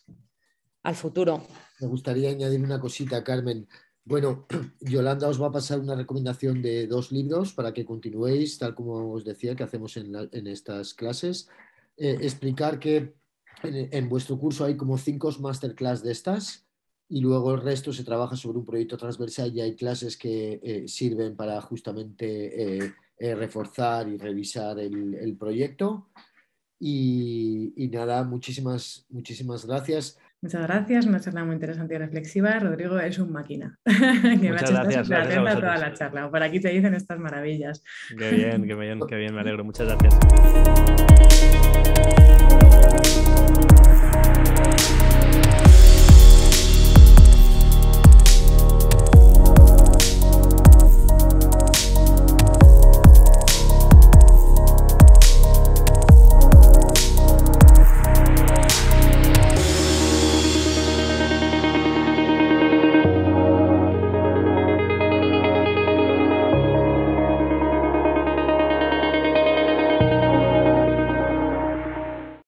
al futuro. Me gustaría añadir una cosita, Carmen. Bueno, Yolanda os va a pasar una recomendación de dos libros para que continuéis, tal como os decía que hacemos en, estas clases. Eh, explicar que en, vuestro curso hay como cinco masterclass de estas y luego el resto se trabaja sobre un proyecto transversal y hay clases que eh, sirven para justamente eh, reforzar y revisar el, el proyecto. Y, nada, muchísimas, muchísimas gracias. Muchas gracias, una charla muy interesante y reflexiva. Rodrigo es un máquina. que ha gracias, toda la charla. Por aquí te dicen estas maravillas. Qué bien, qué bien, qué bien, me alegro. Muchas gracias.